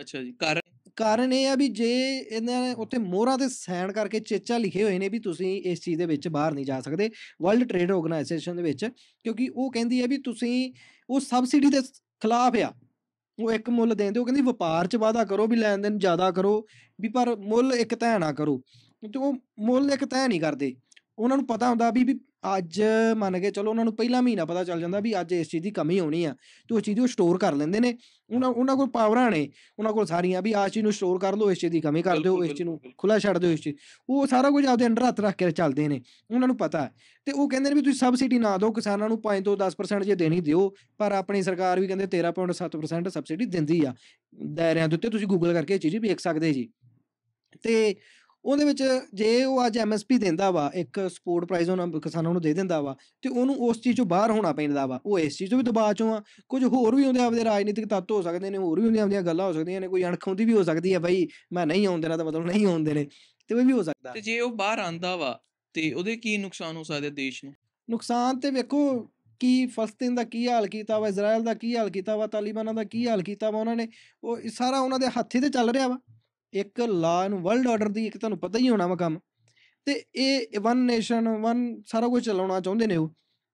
ਅੱਛਾ ਜੀ ਕਾਰਨ ਕਾਰਨ ਇਹ ਆ ਵੀ ਜੇ ਇਹਨਾਂ ਨੇ ਉੱਥੇ ਮੋਹਰਾਂ ਤੇ ਸਾਈਨ ਕਰਕੇ ਚੇਚਾ ਲਿਖੇ ਹੋਏ ਨੇ ਵੀ ਤੁਸੀਂ ਇਸ ਚੀਜ਼ ਦੇ ਵਿੱਚ ਬਾਹਰ ਨਹੀਂ ਜਾ ਸਕਦੇ ਵਰਲਡ ਟ੍ਰੇਡ ਆਰਗੇਨਾਈਜੇਸ਼ਨ ਦੇ ਵਿੱਚ ਕਿਉਂਕਿ ਉਹ ਕਹਿੰਦੀ ਹੈ ਵੀ ਤੁਸੀਂ ਉਹ ਸਬਸਿਡੀ ਦੇ ਖਿਲਾਫ ਆ ਉਹ ਇੱਕ ਮੁੱਲ ਦਿੰਦੇ ਉਹ ਕਹਿੰਦੀ ਵਪਾਰ 'ਚ ਵਾਅਦਾ ਕਰੋ ਵੀ ਲੈਣ ਦੇਣ ਜ਼ਿਆਦਾ ਕਰੋ ਵੀ ਪਰ ਮੁੱਲ ਇੱਕ ਤੈਅ ਨਾ ਕਰੋ ਤੇ ਉਹ ਮੁੱਲ ਇੱਕ ਤੈਅ ਨਹੀਂ ਕਰਦੇ ਉਹਨਾਂ ਨੂੰ ਪਤਾ ਹੁੰਦਾ ਵੀ ਅੱਜ ਮੰਨ ਕੇ ਚਲੋ ਉਹਨਾਂ ਨੂੰ ਪਹਿਲਾ ਮਹੀਨਾ ਪਤਾ ਚੱਲ ਜਾਂਦਾ ਵੀ ਅੱਜ ਇਸ ਚੀਜ਼ ਦੀ ਕਮੀ ਹੋਣੀ ਆ ਤੇ ਉਹ ਚੀਜ਼ ਉਹ ਸਟੋਰ ਕਰ ਲੈਂਦੇ ਨੇ ਉਹਨਾਂ ਉਹਨਾਂ ਕੋਲ ਪਾਵਰਾਂ ਨੇ ਉਹਨਾਂ ਕੋਲ ਸਾਰੀਆਂ ਵੀ ਆ ਚੀਜ਼ ਨੂੰ ਸਟੋਰ ਕਰ ਲਓ ਇਸ ਚੀਜ਼ ਦੀ ਕਮੀ ਕਰ ਦਿਓ ਇਸ ਚੀਜ਼ ਨੂੰ ਖੁੱਲਾ ਛੱਡ ਦਿਓ ਇਸ ਚੀਜ਼ ਉਹ ਸਾਰਾ ਕੁਝ ਆਪਦੇ ਅੰਡਰ ਹੱਥ ਰੱਖ ਕੇ ਚੱਲਦੇ ਨੇ ਉਹਨਾਂ ਨੂੰ ਪਤਾ ਤੇ ਉਹ ਕਹਿੰਦੇ ਨੇ ਵੀ ਤੁਸੀਂ ਸਬਸਿਡੀ ਨਾ ਦਿਓ ਕਿਸਾਨਾਂ ਨੂੰ 5 ਤੋਂ 10% ਜੇ ਦੇਣੀ ਦਿਓ ਪਰ ਆਪਣੀ ਸਰਕਾਰ ਵੀ ਕਹਿੰਦੇ 13.7% ਸਬਸਿਡੀ ਦਿੰਦੀ ਆ ਦਾਇਰਿਆਂ ਦੇ ਉੱਤੇ ਤੁਸੀਂ ਗੂਗਲ ਕਰਕੇ ਇਹ ਚੀਜ਼ ਵੀ ਵੇਖ ਸਕਦੇ ਜੀ ਤੇ ਉਹਦੇ ਵਿੱਚ ਜੇ ਉਹ ਅੱਜ ਐਮਐਸਪੀ ਦਿੰਦਾ ਵਾ ਇੱਕ ਸਪੋਰਟ ਪ੍ਰਾਈਜ਼ ਉਹਨਾਂ ਕਿਸਾਨਾਂ ਨੂੰ ਦੇ ਦਿੰਦਾ ਵਾ ਤੇ ਉਹਨੂੰ ਉਸ ਚੀਜ਼ ਤੋਂ ਬਾਹਰ ਹੋਣਾ ਪੈਂਦਾ ਵਾ ਉਹ ਇਸ ਚੀਜ਼ ਤੋਂ ਵੀ ਦਬਾਅ ਚੋਂ ਆ ਕੁਝ ਹੋਰ ਵੀ ਹੁੰਦੇ ਆਪਦੇ ਰਾਜਨੀਤਿਕ ਤੱਤ ਹੋ ਸਕਦੇ ਨੇ ਹੋਰ ਵੀ ਹੁੰਦੀਆਂ ਆਪਦੀਆਂ ਗੱਲਾਂ ਹੋ ਸਕਦੀਆਂ ਨੇ ਕੋਈ ਅਣਖੌਂਦੀ ਵੀ ਹੋ ਸਕਦੀ ਹੈ ਭਾਈ ਮੈਂ ਨਹੀਂ ਆਉਂਦੇ ਨਾ ਤਾਂ ਮਤਲਬ ਨਹੀਂ ਆਉਂਦੇ ਨੇ ਤੇ ਉਹ ਵੀ ਹੋ ਸਕਦਾ ਤੇ ਜੇ ਉਹ ਬਾਹਰ ਆਂਦਾ ਵਾ ਤੇ ਉਹਦੇ ਕੀ ਨੁਕਸਾਨ ਹੋ ਸਕਦਾ ਦੇਸ਼ ਨੂੰ ਨੁਕਸਾਨ ਤੇ ਵੇਖੋ ਕੀ ਫਲਸਤੀਨ ਦਾ ਕੀ ਹਾਲ ਕੀਤਾ ਵਾ ਇਜ਼ਰਾਈਲ ਦਾ ਕੀ ਹਾਲ ਕੀਤਾ ਵਾ ਤਾਲਿਬਾਨਾਂ ਦਾ ਕੀ ਹਾਲ ਕੀਤਾ ਵਾ ਉਹਨਾਂ ਨੇ ਉਹ ਸਾਰਾ ਉਹਨਾਂ ਦੇ ਹੱਥੀ ਤੇ ਚੱਲ ਰਿਹਾ ਵਾ ਇੱਕ ਲਾ ਐਂਡ ਵਰਲਡ ਆਰਡਰ ਦੀ ਇੱਕ ਤੁਹਾਨੂੰ ਪਤਾ ਹੀ ਹੋਣਾ ਵਾ ਕੰਮ ਤੇ ਇਹ ਵਨ ਨੇਸ਼ਨ ਵਨ ਸਾਰਾ ਕੁਝ ਚਲਾਉਣਾ ਚਾਹੁੰਦੇ ਨੇ ਉਹ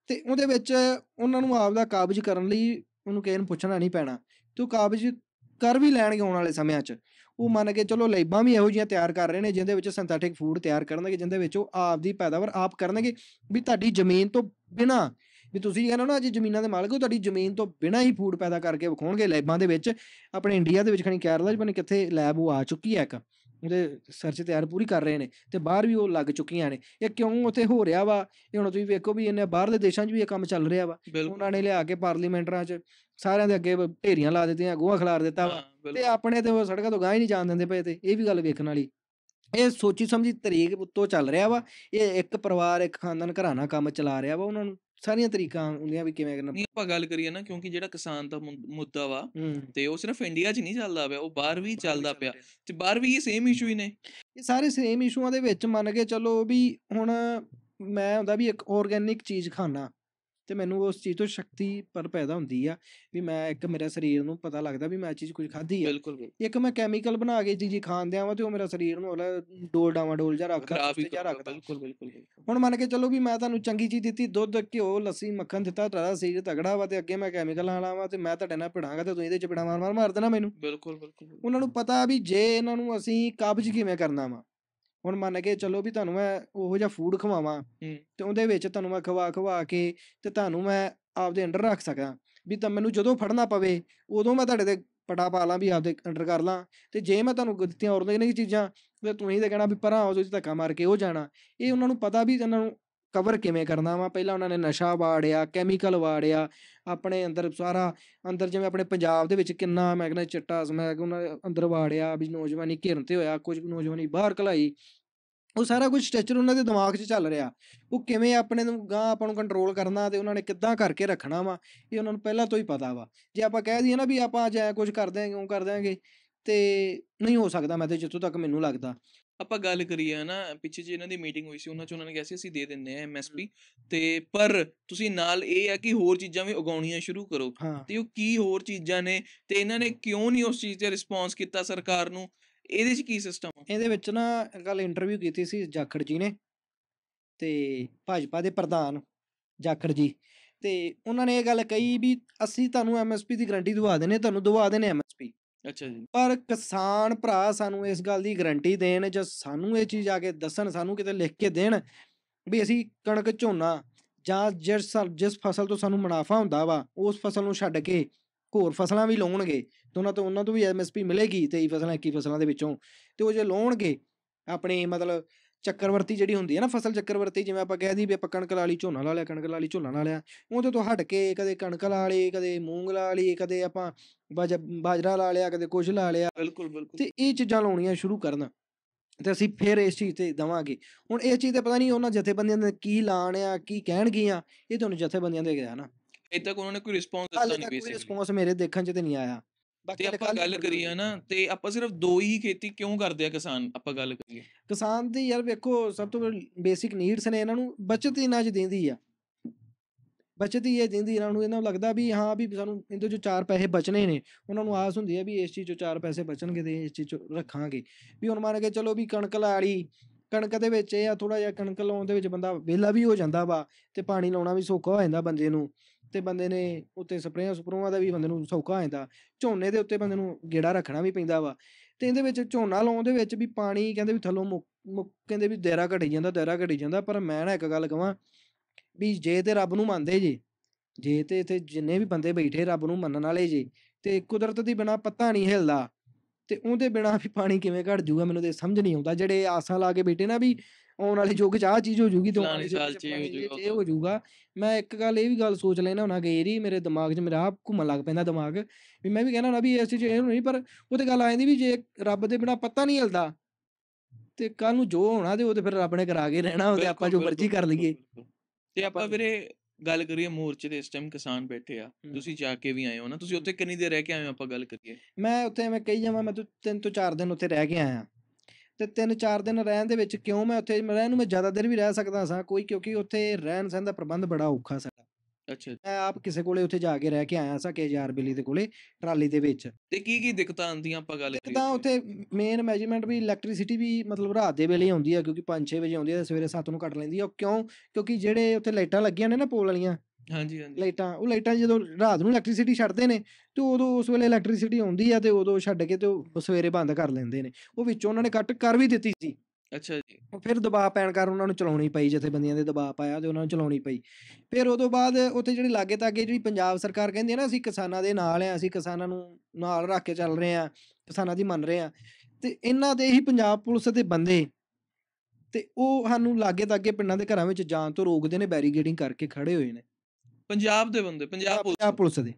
ਤੇ ਉਹਦੇ ਵਿੱਚ ਉਹਨਾਂ ਨੂੰ ਆਪ ਦਾ ਕਾਬਜ ਕਰਨ ਲਈ ਉਹਨੂੰ ਕਿਸੇ ਨੂੰ ਪੁੱਛਣਾ ਨਹੀਂ ਪੈਣਾ ਤੂੰ ਕਾਬਜ ਕਰ ਵੀ ਲੈਣਗੇ ਆਉਣ ਵਾਲੇ ਸਮਿਆਂ 'ਚ ਉਹ ਮੰਨ ਕੇ ਚਲੋ ਲੈਬਾਂ ਵੀ ਇਹੋ ਜਿਹੀਆਂ ਤਿਆਰ ਕਰ ਰਹੇ ਨੇ ਜਿੰਦੇ ਵਿੱਚ ਸਿੰਥੈਟਿਕ ਫੂਡ ਤਿਆਰ ਕਰਨਗੇ ਜਿੰਦੇ ਵਿੱਚ ਉਹ ਆਪ ਦੀ ਪੈਦਾਵਾਰ ਆਪ ਕਰਨਗੇ ਵੀ ਤੁਹਾਡੀ ਜ਼ਮੀਨ ਤੋਂ ਬਿਨਾ ਵੀ ਤੁਸੀਂ ਕਹਿੰਦੇ ਹੋ ਨਾ ਜੀ ਜ਼ਮੀਨਾਂ ਦੇ ਮਾਲਕ ਹੋ ਤੁਹਾਡੀ ਜ਼ਮੀਨ ਤੋਂ ਬਿਨਾਂ ਹੀ ਫੂਡ ਪੈਦਾ ਕਰਕੇ ਵਿਖਾਉਣਗੇ ਲੈਬਾਂ ਦੇ ਵਿੱਚ ਆਪਣੇ ਇੰਡੀਆ ਦੇ ਵਿੱਚ ਖਣੀ ਕੇਰਲਾ 'ਚ ਬਣੇ ਕਿੱਥੇ ਲੈਬ ਉਹ ਆ ਚੁੱਕੀ ਹੈ ਇੱਕ ਉਹਦੇ ਸਰਚ ਤਿਆਰ ਪੂਰੀ ਕਰ ਰਹੇ ਨੇ ਤੇ ਬਾਹਰ ਵੀ ਉਹ ਲੱਗ ਚੁੱਕੀਆਂ ਨੇ ਇਹ ਕਿਉਂ ਉੱਥੇ ਹੋ ਰਿਹਾ ਵਾ ਇਹ ਹੁਣ ਤੁਸੀਂ ਵੇਖੋ ਵੀ ਇਹਨੇ ਬਾਹਰਲੇ ਦੇਸ਼ਾਂ 'ਚ ਵੀ ਇਹ ਕੰਮ ਚੱਲ ਰਿਹਾ ਵਾ ਉਹਨਾਂ ਨੇ ਲਿਆ ਕੇ ਪਾਰਲੀਮੈਂਟਰਾਂ 'ਚ ਸਾਰਿਆਂ ਦੇ ਅੱਗੇ ਢੇਰੀਆਂ ਲਾ ਦਿੱਤੀਆਂ ਗੋਹਾ ਖਿਲਾਰ ਦਿੱਤਾ ਵਾ ਤੇ ਆਪਣੇ ਤੇ ਉਹ ਸੜਕਾਂ ਤੋਂ ਗਾਂ ਹੀ ਨਹੀਂ ਜਾਣ ਦਿੰਦੇ ਪਏ ਤੇ ਇਹ ਵੀ ਗੱਲ ਵੇਖਣ ਵਾਲੀ ਇਹ ਸੋਚੀ ਸਮਝੀ ਤਰੀਕ ਉੱਤੋਂ ਚੱਲ ਰਿਹਾ ਵਾ ਇਹ ਇੱਕ ਪਰਿਵਾਰ ਇੱਕ ਖਾਨਦਾਨ ਘਰਾਣਾ ਕੰਮ ਚਲਾ ਰਿਹਾ ਵਾ ਉਹਨਾਂ ਨੂੰ ਸਾਰੀਆਂ ਤਰੀਕਾਂ ਹੁੰਦੀਆਂ ਵੀ ਕਿਵੇਂ ਕਰਨਾ ਨਹੀਂ ਆਪਾਂ ਗੱਲ ਕਰੀਏ ਨਾ ਕਿਉਂਕਿ ਜਿਹੜਾ ਕਿਸਾਨ ਦਾ ਮੁੱਦਾ ਵਾ ਤੇ ਉਹ ਸਿਰਫ ਇੰਡੀਆ 'ਚ ਨਹੀਂ ਚੱਲਦਾ ਪਿਆ ਉਹ ਬਾਹਰ ਵੀ ਚੱਲਦਾ ਪਿਆ ਤੇ ਬਾਹਰ ਵੀ ਇਹ ਸੇਮ ਇਸ਼ੂ ਹੀ ਨੇ ਇਹ ਸਾਰੇ ਸੇਮ ਇਸ਼ੂਆਂ ਦੇ ਵਿੱਚ ਮੰਨ ਕੇ ਚੱਲੋ ਵੀ ਹੁਣ ਮੈਂ ਹੁੰਦਾ ਵੀ ਇੱਕ ਆਰਗੈਨਿਕ ਚੀਜ਼ ਖਾਣਾ ਤੇ ਮੈਨੂੰ ਉਸ ਚੀਜ਼ ਤੋਂ ਸ਼ਕਤੀ ਪਰ ਪੈਦਾ ਹੁੰਦੀ ਆ ਵੀ ਮੈਂ ਇੱਕ ਮੇਰਾ ਸਰੀਰ ਨੂੰ ਪਤਾ ਲੱਗਦਾ ਵੀ ਮੈਂ ਚੀਜ਼ ਕੁਝ ਖਾਧੀ ਆ ਬਿਲਕੁਲ ਇੱਕ ਮੈਂ ਕੈਮੀਕਲ ਬਣਾ ਕੇ ਜੀ ਖਾਂਦੇ ਵਾ ਤੇ ਉਹ ਮੇਰਾ ਸਰੀਰ ਨੂੰ ਹਲਾ ਡੋਲ ਡਾਵਾ ਡੋਲ ਜਾ ਰੱਖਦਾ ਜਾ ਰੱਖਦਾ ਬਿਲਕੁਲ ਬਿਲਕੁਲ ਹੁਣ ਮੰਨ ਕੇ ਚੱਲੋ ਵੀ ਮੈਂ ਤੁਹਾਨੂੰ ਚੰਗੀ ਚੀਜ਼ ਦਿੱਤੀ ਦੁੱਧ ਘਿਓ ਲੱਸੀ ਮੱਖਣ ਦਿੱਤਾ ਤੁਹਾਡਾ ਸਰੀਰ ਤਗੜਾ ਵਾ ਤੇ ਅੱਗੇ ਮੈਂ ਕੈਮੀਕਲ ਲਾਣਾ ਵਾ ਤੇ ਮੈਂ ਤੁਹਾਡੇ ਨਾਲ ਪੜਾਂਗਾ ਤੇ ਤੁਸੀਂ ਇਹਦੇ ਚ ਭਿੜਾ ਮਾਰ ਮਾਰ ਮਾਰ ਦੇਣਾ ਮੈਨੂੰ ਬਿਲਕੁਲ ਬਿਲਕੁਲ ਉਹਨਾਂ ਨੂੰ ਪਤਾ ਵੀ ਜੇ ਇਹਨਾਂ ਨੂੰ ਅਸੀਂ ਕਾਬਜ ਕਿਵੇਂ ਕਰਨਾ ਵਾ ਹੁਣ ਮੰਨ ਕੇ ਚਲੋ ਵੀ ਤੁਹਾਨੂੰ ਮੈਂ ਉਹੋ ਜਿਹਾ ਫੂਡ ਖਵਾਵਾਂ ਤੇ ਉਹਦੇ ਵਿੱਚ ਤੁਹਾਨੂੰ ਮੈਂ ਖਵਾ ਖਵਾ ਕੇ ਤੇ ਤੁਹਾਨੂੰ ਮੈਂ ਆਪਦੇ ਅੰਡਰ ਰੱਖ ਸਕਾਂ ਵੀ ਤਾਂ ਮੈਨੂੰ ਜਦੋਂ ਫੜਨਾ ਪਵੇ ਉਦੋਂ ਮੈਂ ਤੁਹਾਡੇ ਤੇ ਪਟਾ ਪਾ ਲਾਂ ਵੀ ਆਪਦੇ ਅੰਡਰ ਕਰ ਲਾਂ ਤੇ ਜੇ ਮੈਂ ਤੁਹਾਨੂੰ ਦਿੱਤੀਆਂ ਨਹੀਂ ਚੀਜ਼ਾਂ ਤੇ ਤੁਸੀਂ ਤਾਂ ਕਹਿਣਾ ਵੀ ਪਰਾਂ ਆਉਂਦੇ ਧੱਕਾ ਮਾਰ ਕੇ ਉਹ ਜਾਣਾ ਇਹ ਉਹਨਾਂ ਨੂੰ ਪਤਾ ਵੀ ਜਨਾਂ ਨੂੰ ਕਵਰ ਕਿਵੇਂ ਕਰਨਾ ਵਾ ਪਹਿਲਾਂ ਉਹਨਾਂ ਨੇ ਨਸ਼ਾ ਵਾੜਿਆ ਕੈਮੀਕਲ ਵਾੜਿਆ ਆਪਣੇ ਅੰਦਰ ਸਾਰਾ ਅੰਦਰ ਜਿਵੇਂ ਆਪਣੇ ਪੰਜਾਬ ਦੇ ਵਿੱਚ ਕਿੰਨਾ ਮੈਂ ਕਹਿੰਦਾ ਚਿੱਟਾ ਸਮੈਕ ਉਹਨਾਂ ਅੰਦਰ ਵਾੜਿਆ ਵੀ ਨੌਜਵਾਨੀ ਘਿਰਨ ਤੇ ਹੋਇਆ ਕੁਝ ਨੌਜਵਾਨੀ ਬਾਹਰ ਕਲਾਈ ਉਹ ਸਾਰਾ ਕੁਝ ਸਟ੍ਰਕਚਰ ਉਹਨਾਂ ਦੇ ਦਿਮਾਗ 'ਚ ਚੱਲ ਰਿਹਾ ਉਹ ਕਿਵੇਂ ਆਪਣੇ ਨੂੰ ਗਾਂ ਆਪਾਂ ਨੂੰ ਕੰਟਰੋਲ ਕਰਨਾ ਤੇ ਉਹਨਾਂ ਨੇ ਕਿੱਦਾਂ ਕਰਕੇ ਰੱਖਣਾ ਵਾ ਇਹ ਉਹਨਾਂ ਨੂੰ ਪਹਿਲਾਂ ਤੋਂ ਹੀ ਪਤਾ ਵਾ ਜੇ ਆਪਾਂ ਕਹਿ ਦਈਏ ਨਾ ਵੀ ਆਪਾਂ ਅੱਜ ਐ ਕੁਝ ਕਰਦੇ ਆਂ ਕਿਉਂ ਕਰਦੇ ਆਂਗੇ ਤੇ ਨਹੀਂ ਹੋ ਸਕਦਾ ਮੈਂ ਤੇ ਜਿੱਥੋਂ ਤੱਕ ਮੈਨੂੰ ਲੱਗਦਾ ਆਪਾਂ ਗੱਲ ਕਰੀਏ ਹਨਾ ਨਾ ਪਿੱਛੇ ਜੀ ਇਹਨਾਂ ਦੀ ਮੀਟਿੰਗ ਹੋਈ ਸੀ ਉਹਨਾਂ ਚ ਉਹਨਾਂ ਨੇ ਕਿਹਾ ਸੀ ਅਸੀਂ ਦੇ ਦਿੰਨੇ ਆ ਐਮਐਸਪੀ ਤੇ ਪਰ ਤੁਸੀਂ ਨਾਲ ਇਹ ਆ ਕਿ ਹੋਰ ਚੀਜ਼ਾਂ ਵੀ ਉਗਾਉਣੀਆਂ ਸ਼ੁਰੂ ਕਰੋ ਤੇ ਉਹ ਕੀ ਹੋਰ ਚੀਜ਼ਾਂ ਨੇ ਤੇ ਇਹਨਾਂ ਨੇ ਕਿਉਂ ਨਹੀਂ ਉਸ ਚੀਜ਼ ਤੇ ਰਿਸਪੌਂਸ ਕੀਤਾ ਸਰਕਾਰ ਨੂੰ ਇਹਦੇ 'ਚ ਕੀ ਸਿਸਟਮ ਇਹਦੇ ਵਿੱਚ ਨਾ ਗੱਲ ਇੰਟਰਵਿਊ ਕੀਤੀ ਸੀ ਜਾਖੜ ਜੀ ਨੇ ਤੇ ਭਾਜਪਾ ਦੇ ਪ੍ਰਧਾਨ ਜਾਖੜ ਜੀ ਤੇ ਉਹਨਾਂ ਨੇ ਇਹ ਗੱਲ ਕਹੀ ਵੀ ਅਸੀਂ ਤੁਹਾਨੂੰ ਐਮਐਸਪੀ ਦੀ ਗਾਰੰਟੀ ਦਵਾ ਦੇਣੇ ਤੁਹਾਨੂੰ ਦਵਾ ਦੇਣੇ ਐਮਐਸਪੀ ਅੱਛਾ ਜੀ ਪਰ ਕਿਸਾਨ ਭਰਾ ਸਾਨੂੰ ਇਸ ਗੱਲ ਦੀ ਗਾਰੰਟੀ ਦੇਣ ਜਾਂ ਸਾਨੂੰ ਇਹ ਚੀਜ਼ ਆ ਕੇ ਦੱਸਣ ਸਾਨੂੰ ਕਿਤੇ ਲਿਖ ਕੇ ਦੇਣ ਵੀ ਅਸੀਂ ਕਣਕ ਝੋਨਾ ਜਾਂ ਜਿਸ ਜਿਸ ਫਸਲ ਤੋਂ ਸਾਨੂੰ ਮੁਨਾਫਾ ਹੁੰਦਾ ਵਾ ਉਸ ਫਸਲ ਨੂੰ ਛੱਡ ਕੇ ਹੋਰ ਫਸਲਾਂ ਵੀ ਲਾਉਣਗੇ ਤੇ ਉਹਨਾਂ ਤੋਂ ਉਹਨਾਂ ਤੋਂ ਵੀ ਐਮਐਸਪੀ ਮਿਲੇਗੀ ਤੇ ਇਹ ਫਸਲਾਂ 21 ਫਸਲਾਂ ਦੇ ਵਿੱਚੋਂ ਤੇ ਉਹ ਜੇ ਲਾਉਣਗੇ ਆਪਣੇ ਮਤਲਬ ਚੱਕਰਵਰਤੀ ਜਿਹੜੀ ਹੁੰਦੀ ਹੈ ਨਾ ਫਸਲ ਚੱਕਰਵਰਤੀ ਜਿਵੇਂ ਆਪਾਂ ਕਹਿਆ ਸੀ ਵੀ ਆਪਾਂ ਕਣਕ ਲਾਲੀ ਝੋਨਾ ਲਾ ਲਿਆ ਕਣਕ ਲਾਲੀ ਝੋਨਾ ਲਾ ਲਿਆ ਉਹਦੇ ਤੋਂ ਹਟ ਕੇ ਕਦੇ ਕਣਕ ਲਾ ਲਈ ਕਦੇ ਮੂੰਗ ਲਾ ਲਈ ਕਦੇ ਆਪਾਂ ਬਾਜਰਾ ਲਾ ਲਿਆ ਕਦੇ ਕੁਝ ਲਾ ਲਿਆ ਬਿਲਕੁਲ ਬਿਲਕੁਲ ਤੇ ਇਹ ਚੀਜ਼ਾਂ ਲਾਉਣੀਆਂ ਸ਼ੁਰੂ ਕਰਨਾ ਤੇ ਅਸੀਂ ਫਿਰ ਇਸ ਚੀਜ਼ ਤੇ ਦਵਾਂਗੇ ਹੁਣ ਇਹ ਚੀਜ਼ ਤੇ ਪਤਾ ਨਹੀਂ ਉਹਨਾਂ ਜਥੇਬੰਦੀਆਂ ਨੇ ਕੀ ਲਾਣ ਆ ਕੀ ਕਹਿਣ ਗਿਆ ਇਹ ਤੁਹਾਨੂੰ ਜਥੇਬੰਦੀਆਂ ਦੇ ਗਿਆ ਨਾ ਇਹ ਤੱਕ ਉਹਨਾਂ ਨੇ ਕੋਈ ਰਿਸਪੌਂਸ ਦਿੱਤਾ ਨਹੀਂ ਕੋਈ ਰਿਸਪੌਂਸ ਮੇਰੇ ਦੇਖਣ ਚ ਤੇ ਨਹੀਂ ਆਇਆ ਬਾਕੀ ਆਪਾਂ ਗੱਲ ਕਰੀਏ ਨਾ ਤੇ ਆਪਾਂ ਸਿਰਫ ਦੋ ਹੀ ਖੇਤੀ ਕਿਉਂ ਕਰਦੇ ਆ ਕਿਸਾਨ ਆਪਾਂ ਗੱਲ ਕਰੀਏ ਕਿਸਾਨ ਦੀ ਯਾਰ ਵੇਖੋ ਸਭ ਤੋਂ ਬੇਸਿਕ ਨੀਡਸ ਨੇ ਇਹਨਾਂ ਨੂੰ ਬਚਤ ਹੀ ਨਾਜ ਦਿੰਦੀ ਆ ਬਚਤ ਹੀ ਇਹ ਦਿੰਦੀ ਇਹਨਾਂ ਨੂੰ ਇਹਨਾਂ ਨੂੰ ਲੱਗਦਾ ਵੀ ਹਾਂ ਵੀ ਸਾਨੂੰ ਇਹਦੇ ਜੋ ਚਾਰ ਪੈਸੇ ਬਚਨੇ ਨੇ ਉਹਨਾਂ ਨੂੰ ਆਸ ਹੁੰਦੀ ਆ ਵੀ ਇਸ ਚੀਜ਼ ਚੋਂ ਚਾਰ ਪੈਸੇ ਬਚਣਗੇ ਤੇ ਇਸ ਚੀਜ਼ ਚੋਂ ਰੱਖਾਂਗੇ ਵੀ ਹੁਣ ਮੰਨ ਕੇ ਚਲੋ ਵੀ ਕਣਕ ਲਾ ਲਈ ਕਣਕ ਦੇ ਵਿੱਚ ਇਹ ਆ ਥੋੜਾ ਜਿਹਾ ਕਣਕ ਲਾਉਣ ਦੇ ਵਿੱਚ ਬੰਦਾ ਵਿਹਲਾ ਵੀ ਹੋ ਜਾਂਦਾ ਵਾ ਤੇ ਪਾਣੀ ਲਾਉਣਾ ਵੀ ਸੌਖਾ ਹੋ ਜਾਂਦਾ ਬੰਦੇ ਨੂੰ ਤੇ ਬੰਦੇ ਨੇ ਉੱਤੇ ਸਪਰੇਆਂ ਸਪਰੂਆਂ ਦਾ ਵੀ ਬੰਦੇ ਨੂੰ ਸੌਕਾ ਆ ਜਾਂਦਾ ਝੋਨੇ ਦੇ ਉੱਤੇ ਬੰਦੇ ਨੂੰ ਗੇੜਾ ਰੱਖਣਾ ਵੀ ਪੈਂਦਾ ਵਾ ਤੇ ਇਹਦੇ ਵਿੱਚ ਝੋਨਾ ਲਾਉਣ ਦੇ ਵਿੱਚ ਵੀ ਪਾਣੀ ਕਹਿੰਦੇ ਵੀ ਥੱਲੋਂ ਮੁੱਕ ਕਹਿੰਦੇ ਵੀ ਦੇਰਾ ਘਟੀ ਜਾਂਦਾ ਦੇਰਾ ਘਟੀ ਜਾਂਦਾ ਪਰ ਮੈਂ ਨਾ ਇੱਕ ਗੱਲ ਕਹਾਂ ਵੀ ਜੇ ਤੇ ਰੱਬ ਨੂੰ ਮੰਨਦੇ ਜੀ ਜੇ ਤੇ ਇੱਥੇ ਜਿੰਨੇ ਵੀ ਬੰਦੇ ਬੈਠੇ ਰੱਬ ਨੂੰ ਮੰਨਣ ਵਾਲੇ ਜੀ ਤੇ ਕੁਦਰਤ ਦੀ ਬਿਨਾ ਪੱਤਾ ਨਹੀਂ ਹਿਲਦਾ ਤੇ ਉਹਦੇ ਬਿਨਾ ਵੀ ਪਾਣੀ ਕਿਵੇਂ ਘਟ ਜੂਗਾ ਮੈਨੂੰ ਤੇ ਸਮਝ ਨਹੀਂ ਆਉਂਦਾ ਜਿਹੜੇ ਆਸਾਂ ਲਾ ਕੇ ਬੈਠੇ ਨਾ ਵੀ ਆਉਣ ਵਾਲੇ ਯੁੱਗ 'ਚ ਆ ਚੀਜ਼ ਹੋ ਜੂਗੀ ਤੇ ਆਉਣ ਵਾਲੇ ਸਾਲ 'ਚ ਇਹ ਹੋ ਜੂਗਾ ਮੈਂ ਇੱਕ ਗੱਲ ਇਹ ਵੀ ਗੱਲ ਸੋਚ ਲੈਣਾ ਹੁਣਾ ਕਿ ਇਹਦੀ ਮੇਰੇ ਦਿਮਾਗ 'ਚ ਮੇਰਾ ਆਪ ਘੁੰਮਣ ਲੱਗ ਪੈਂਦਾ ਦਿਮਾਗ ਵੀ ਮੈਂ ਵੀ ਕਹਿਣਾ ਹੁਣਾ ਵੀ ਇਸ ਚੀਜ਼ ਇਹ ਨਹੀਂ ਪਰ ਉਹ ਤੇ ਗੱਲ ਆ ਜਾਂਦੀ ਵੀ ਜੇ ਰੱਬ ਦੇ ਬਿਨਾ ਪਤਾ ਨਹੀਂ ਹਿਲਦਾ ਤੇ ਕੱਲ ਨੂੰ ਜੋ ਹੋਣਾ ਤੇ ਉਹ ਤੇ ਫਿਰ ਰੱਬ ਨੇ ਕਰਾ ਕੇ ਰਹਿਣਾ ਤੇ ਆਪਾਂ ਜੋ ਮਰਜ਼ੀ ਕਰ ਲਈਏ ਤੇ ਆਪਾਂ ਵੀਰੇ ਗੱਲ ਕਰੀਏ ਮੋਰਚੇ ਦੇ ਇਸ ਟਾਈਮ ਕਿਸਾਨ ਬੈਠੇ ਆ ਤੁਸੀਂ ਜਾ ਕੇ ਵੀ ਆਏ ਹੋ ਨਾ ਤੁਸੀਂ ਉੱਥੇ ਕਿੰਨੀ ਦੇਰ ਰਹਿ ਕੇ ਆਏ ਹੋ ਆਪਾਂ ਗੱਲ ਕਰੀਏ ਮੈਂ ਉੱਥੇ ਮੈਂ ਕਈ ਜਾਵਾਂ ਮੈਂ ਤਾਂ ਤਿੰਨ ਤੋਂ ਚਾਰ ਦਿਨ ਉੱਥੇ ਰਹਿ ਕੇ ਆਇਆ ਤੇ 3-4 ਦਿਨ ਰਹਿਣ ਦੇ ਵਿੱਚ ਕਿਉਂ ਮੈਂ ਉੱਥੇ ਰਹਿਣ ਨੂੰ ਮੈਂ ਜ਼ਿਆਦਾ ਦਿਨ ਵੀ ਰਹਿ ਸਕਦਾ ਸਾਂ ਕੋਈ ਕਿਉਂਕਿ ਉੱਥੇ ਰਹਿਣ ਸਹਿਣ ਦਾ ਪ੍ਰਬੰਧ ਬੜਾ ਔਖਾ ਸਾਡਾ ਅੱਛਾ ਮੈਂ ਆਪ ਕਿਸੇ ਕੋਲੇ ਉੱਥੇ ਜਾ ਕੇ ਰਹਿ ਕੇ ਆਇਆ ਸਾਂ ਯਾਰ ਬਿੱਲੀ ਦੇ ਕੋਲੇ ਟਰਾਲੀ ਦੇ ਵਿੱਚ ਤੇ ਕੀ ਕੀ ਦਿੱਕਤਾਂ ਆਉਂਦੀਆਂ ਆਪਾਂ ਗੱਲ ਕਰੀਏ ਤਾਂ ਉੱਥੇ ਮੇਨ ਮੈਜਰਮੈਂਟ ਵੀ ਇਲੈਕਟ੍ਰਿਸਿਟੀ ਵੀ ਮਤਲਬ ਰਾਤ ਦੇ ਵੇਲੇ ਆਉਂਦੀ ਹੈ ਕਿਉਂਕਿ 5-6 ਵਜੇ ਆਉਂਦੀ ਹੈ ਤੇ ਸਵੇਰੇ 7 ਨੂੰ ਕੱਟ ਲੈਂਦੀ ਹੈ ਕਿਉਂ ਕਿਉਂਕਿ ਜਿਹੜੇ ਉੱਥੇ ਲਾਈਟਾਂ ਲੱਗੀਆਂ ਨੇ ਨਾ ਪੋਲ ਵਾਲੀਆਂ ਹਾਂਜੀ ਹਾਂਜੀ ਲਾਈਟਾਂ ਉਹ ਲਾਈਟਾਂ ਜਦੋਂ ਰਾਤ ਨੂੰ ਇਲੈਕਟ੍ਰਿਸਿਟੀ ਛੱਡਦੇ ਨੇ ਤੇ ਉਦੋਂ ਉਸ ਵੇਲੇ ਇਲੈਕਟ੍ਰਿਸਿਟੀ ਆਉਂਦੀ ਆ ਤੇ ਉਦੋਂ ਛੱਡ ਕੇ ਤੇ ਉਹ ਸਵੇਰੇ ਬੰਦ ਕਰ ਲੈਂਦੇ ਨੇ ਉਹ ਵਿੱਚ ਉਹਨਾਂ ਨੇ ਕੱਟ ਕਰ ਵੀ ਦਿੱਤੀ ਸੀ ਅੱਛਾ ਜੀ ਫਿਰ ਦਬਾਅ ਪੈਣ ਕਾਰਨ ਉਹਨਾਂ ਨੂੰ ਚਲਾਉਣੀ ਪਈ ਜਿੱਥੇ ਬੰਦੀਆਂ ਦੇ ਦਬਾਅ ਪਾਇਆ ਤੇ ਉਹਨਾਂ ਨੂੰ ਚਲਾਉਣੀ ਪਈ ਫਿਰ ਉਦੋਂ ਬਾਅਦ ਉੱਥੇ ਜਿਹੜੇ ਲਾਗੇ ਅੱਗੇ ਜਿਹੜੀ ਪੰਜਾਬ ਸਰਕਾਰ ਕਹਿੰਦੀ ਹੈ ਨਾ ਅਸੀਂ ਕਿਸਾਨਾਂ ਦੇ ਨਾਲ ਆ ਅਸੀਂ ਕਿਸਾਨਾਂ ਨੂੰ ਨਾਲ ਰੱਖ ਕੇ ਚੱਲ ਰਹੇ ਆ ਕਿਸਾਨਾਂ ਦੀ ਮੰਨ ਰਹੇ ਆ ਤੇ ਇਹਨਾਂ ਦੇ ਹੀ ਪੰਜਾਬ ਪੁਲਿਸ ਦੇ ਬੰਦੇ ਤੇ ਉਹ ਸਾਨੂੰ ਲਾਗੇ ਅੱਗੇ ਪਿੰਡਾਂ ਦੇ ਘਰਾਂ ਵਿੱਚ ਜਾਣ ਤੋਂ ਰੋਕਦੇ ਨੇ ਬੈਰੀਗੇਡਿੰਗ ਕਰਕੇ ਖੜੇ ਹੋਏ ਨੇ ਪੰਜਾਬ ਦੇ ਬੰਦੇ ਪੰਜਾਬ ਪੰਜਾਬ ਪੁਲਿਸ ਦੇ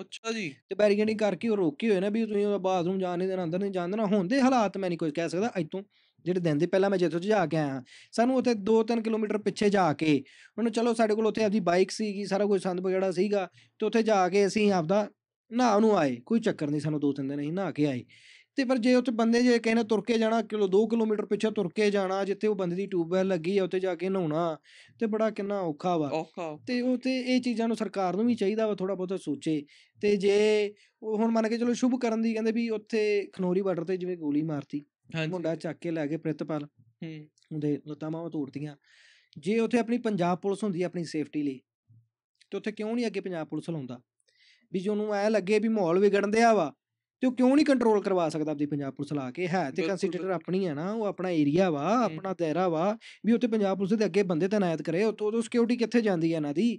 ਅੱਛਾ ਜੀ ਤੇ ਬੈਰੀਗੇਡਿੰਗ ਕਰਕੇ ਉਹ ਰੋਕੇ ਹੋਏ ਨਾ ਵੀ ਤੁਸੀਂ ਉਹਦਾ ਬਾਥਰੂਮ ਜਾਣ ਨਹੀਂ ਦੇਣਾ ਅੰਦਰ ਨਹੀਂ ਜਾਣ ਦੇਣਾ ਹੁੰਦੇ ਹਾਲਾਤ ਮੈਂ ਨਹੀਂ ਕੁਝ ਕਹਿ ਸਕਦਾ ਅੱਜ ਤੋਂ ਜਿਹੜੇ ਦਿਨ ਦੇ ਪਹਿਲਾਂ ਮੈਂ ਜਿੱਥੋਂ ਜਾ ਕੇ ਆਇਆ ਸਾਨੂੰ ਉੱਥੇ 2-3 ਕਿਲੋਮੀਟਰ ਪਿੱਛੇ ਜਾ ਕੇ ਉਹਨੂੰ ਚਲੋ ਸਾਡੇ ਕੋਲ ਉੱਥੇ ਆਪਦੀ ਬਾਈਕ ਸੀਗੀ ਸਾਰਾ ਕੁਝ ਸੰਦ ਬਗੜਾ ਸੀਗਾ ਤੇ ਉੱਥੇ ਜਾ ਕੇ ਅਸੀਂ ਆਪਦਾ ਨਾ ਉਹਨੂੰ ਆਏ ਕੋਈ ਚੱਕਰ ਨਹੀਂ ਸਾਨੂੰ 2-3 ਦਿਨ ਅਸੀਂ ਨਹਾ ਕੇ ਆਏ ਤੇ ਪਰ ਜੇ ਉੱਥੇ ਬੰਦੇ ਜੇ ਕਹਿੰਦੇ ਤੁਰ ਕੇ ਜਾਣਾ ਕਿਲੋ 2 ਕਿਲੋਮੀਟਰ ਪਿੱਛੇ ਤੁਰ ਕੇ ਜਾਣਾ ਜਿੱਥੇ ਉਹ ਬੰਦੇ ਦੀ ਵੈਲ ਲੱਗੀ ਆ ਉੱਥੇ ਜਾ ਕੇ ਨਹਾਉਣਾ ਤੇ ਬੜਾ ਕਿੰਨਾ ਔਖਾ ਵਾ ਤੇ ਉਹ ਤੇ ਇਹ ਚੀਜ਼ਾਂ ਨੂੰ ਸਰਕਾਰ ਨੂੰ ਵੀ ਚਾਹੀਦਾ ਵਾ ਥੋੜਾ ਬਹੁਤਾ ਸੋਚੇ ਤੇ ਜੇ ਹੁਣ ਮੰਨ ਕੇ ਚਲੋ ਸ਼ੁਭ ਕਰਨ ਦੀ ਕਹਿੰਦੇ ਵੀ ਉੱਥੇ ਖਨੋਰੀ ਬਾਰਡਰ ਤੇ ਜਿਵੇਂ ਗੋਲੀ ਮਾਰਤੀ ਮੁੰਡਾ ਚੱਕ ਕੇ ਲੈ ਗਏ ਪ੍ਰਿਤਪਾਲ ਹੂੰ ਉਹਦੇ ਲੱਤਾਂ ਮਾਵਾਂ ਤੋੜਤੀਆਂ ਜੇ ਉੱਥੇ ਆਪਣੀ ਪੰਜਾਬ ਪੁਲਿਸ ਹੁੰਦੀ ਆਪਣੀ ਸੇਫਟੀ ਲਈ ਤੇ ਉੱਥੇ ਕਿਉਂ ਨਹੀਂ ਅੱਗੇ ਪੰਜਾਬ ਪੁਲਿਸ ਲਾਉਂਦਾ ਵੀ ਜੇ ਨੂੰ ਐ ਲੱਗੇ ਵੀ ਮਾਹੌਲ ਵਿਗੜਨ ਦਿਆ ਵਾ ਤੇ ਉਹ ਕਿਉਂ ਨਹੀਂ ਕੰਟਰੋਲ ਕਰਵਾ ਸਕਦਾ ਆਪਦੀ ਪੰਜਾਬ ਪੁਲਿਸ ਲਾ ਕੇ ਹੈ ਤੇ ਕੰਸੀਡਰ ਆਪਣੀ ਹੈ ਨਾ ਉਹ ਆਪਣਾ ਏਰੀਆ ਵਾ ਆਪਣਾ ਦਾਇਰਾ ਵਾ ਵੀ ਉੱਥੇ ਪੰਜਾਬ ਪੁਲਿਸ ਦੇ ਅੱਗੇ ਬੰਦੇ ਤਾਇਨਾਤ ਕਰੇ ਉਹ ਤੋਂ ਸਿਕਿਉਰਿਟੀ ਕਿੱਥੇ ਜਾਂਦੀ ਹੈ ਇਹਨਾਂ ਦੀ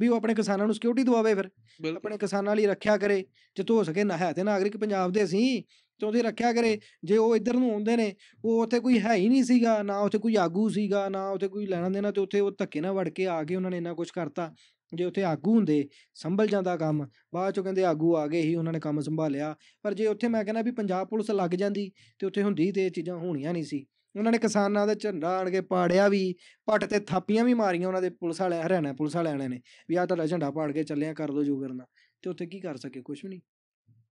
ਵੀ ਉਹ ਆਪਣੇ ਕਿਸਾਨਾਂ ਨੂੰ ਸਿਕਿਉਰਿਟੀ ਦਵਾਵੇ ਫਿਰ ਆਪਣੇ ਕਿਸਾਨਾਂ ਲਈ ਰੱਖਿਆ ਕਰੇ ਤੋ ਹੋ ਸਕੇ ਨਾ ਹੈ ਤੇ ਨਾਗਰਿਕ ਪੰਜਾਬ ਦੇ ਅਸੀਂ ਤੇ ਉਹਦੀ ਰੱਖਿਆ ਕਰੇ ਜੇ ਉਹ ਇੱਧਰ ਨੂੰ ਆਉਂਦੇ ਨੇ ਉਹ ਉੱਥੇ ਕੋਈ ਹੈ ਹੀ ਨਹੀਂ ਸੀਗਾ ਨਾ ਉੱਥੇ ਕੋਈ ਆਗੂ ਸੀਗਾ ਨਾ ਉੱਥੇ ਕੋਈ ਲੈਣਾ ਦੇਣਾ ਤੇ ਉੱਥੇ ਉਹ ਧੱਕੇ ਨਾਲ ਵੜ ਕੇ ਆ ਕੇ ਉਹਨਾਂ ਨੇ ਇੰਨਾ ਕੁਝ ਕਰਤਾ ਜੇ ਉੱਥੇ ਆਗੂ ਹੁੰਦੇ ਸੰਭਲ ਜਾਂਦਾ ਕੰਮ ਬਾਅਦ ਚੋਂ ਕਹਿੰਦੇ ਆਗੂ ਆ ਗਏ ਹੀ ਉਹਨਾਂ ਨੇ ਕੰਮ ਸੰਭਾਲਿਆ ਪਰ ਜੇ ਉੱਥੇ ਮੈਂ ਕਹਿੰਦਾ ਵੀ ਪੰਜਾਬ ਪੁਲਿਸ ਲੱਗ ਜਾਂਦੀ ਤੇ ਉੱਥੇ ਹੁੰਦੀ ਤੇ ਇਹ ਚੀਜ਼ਾਂ ਹੋਣੀਆਂ ਨਹੀਂ ਸੀ ਉਹਨਾਂ ਨੇ ਕਿਸਾਨਾਂ ਦੇ ਝੰਡਾ ਆਣ ਕੇ ਪਾੜਿਆ ਵੀ ਪੱਟ ਤੇ ਥਾਪੀਆਂ ਵੀ ਮਾਰੀਆਂ ਉਹਨਾਂ ਦੇ ਪੁਲਿਸ ਵਾਲੇ ਹਰਿਆਣਾ ਪੁਲਿਸ ਵਾਲਿਆਂ ਨੇ ਵੀ ਆ ਤੁਹਾਡਾ ਝੰਡਾ ਪਾੜ ਕੇ ਚੱਲਿਆ ਕਰ ਦੋ ਜੋ ਕਰਨਾ ਤੇ ਉੱਥੇ ਕੀ ਕਰ ਸਕੇ ਕੁਝ ਵੀ ਨਹੀਂ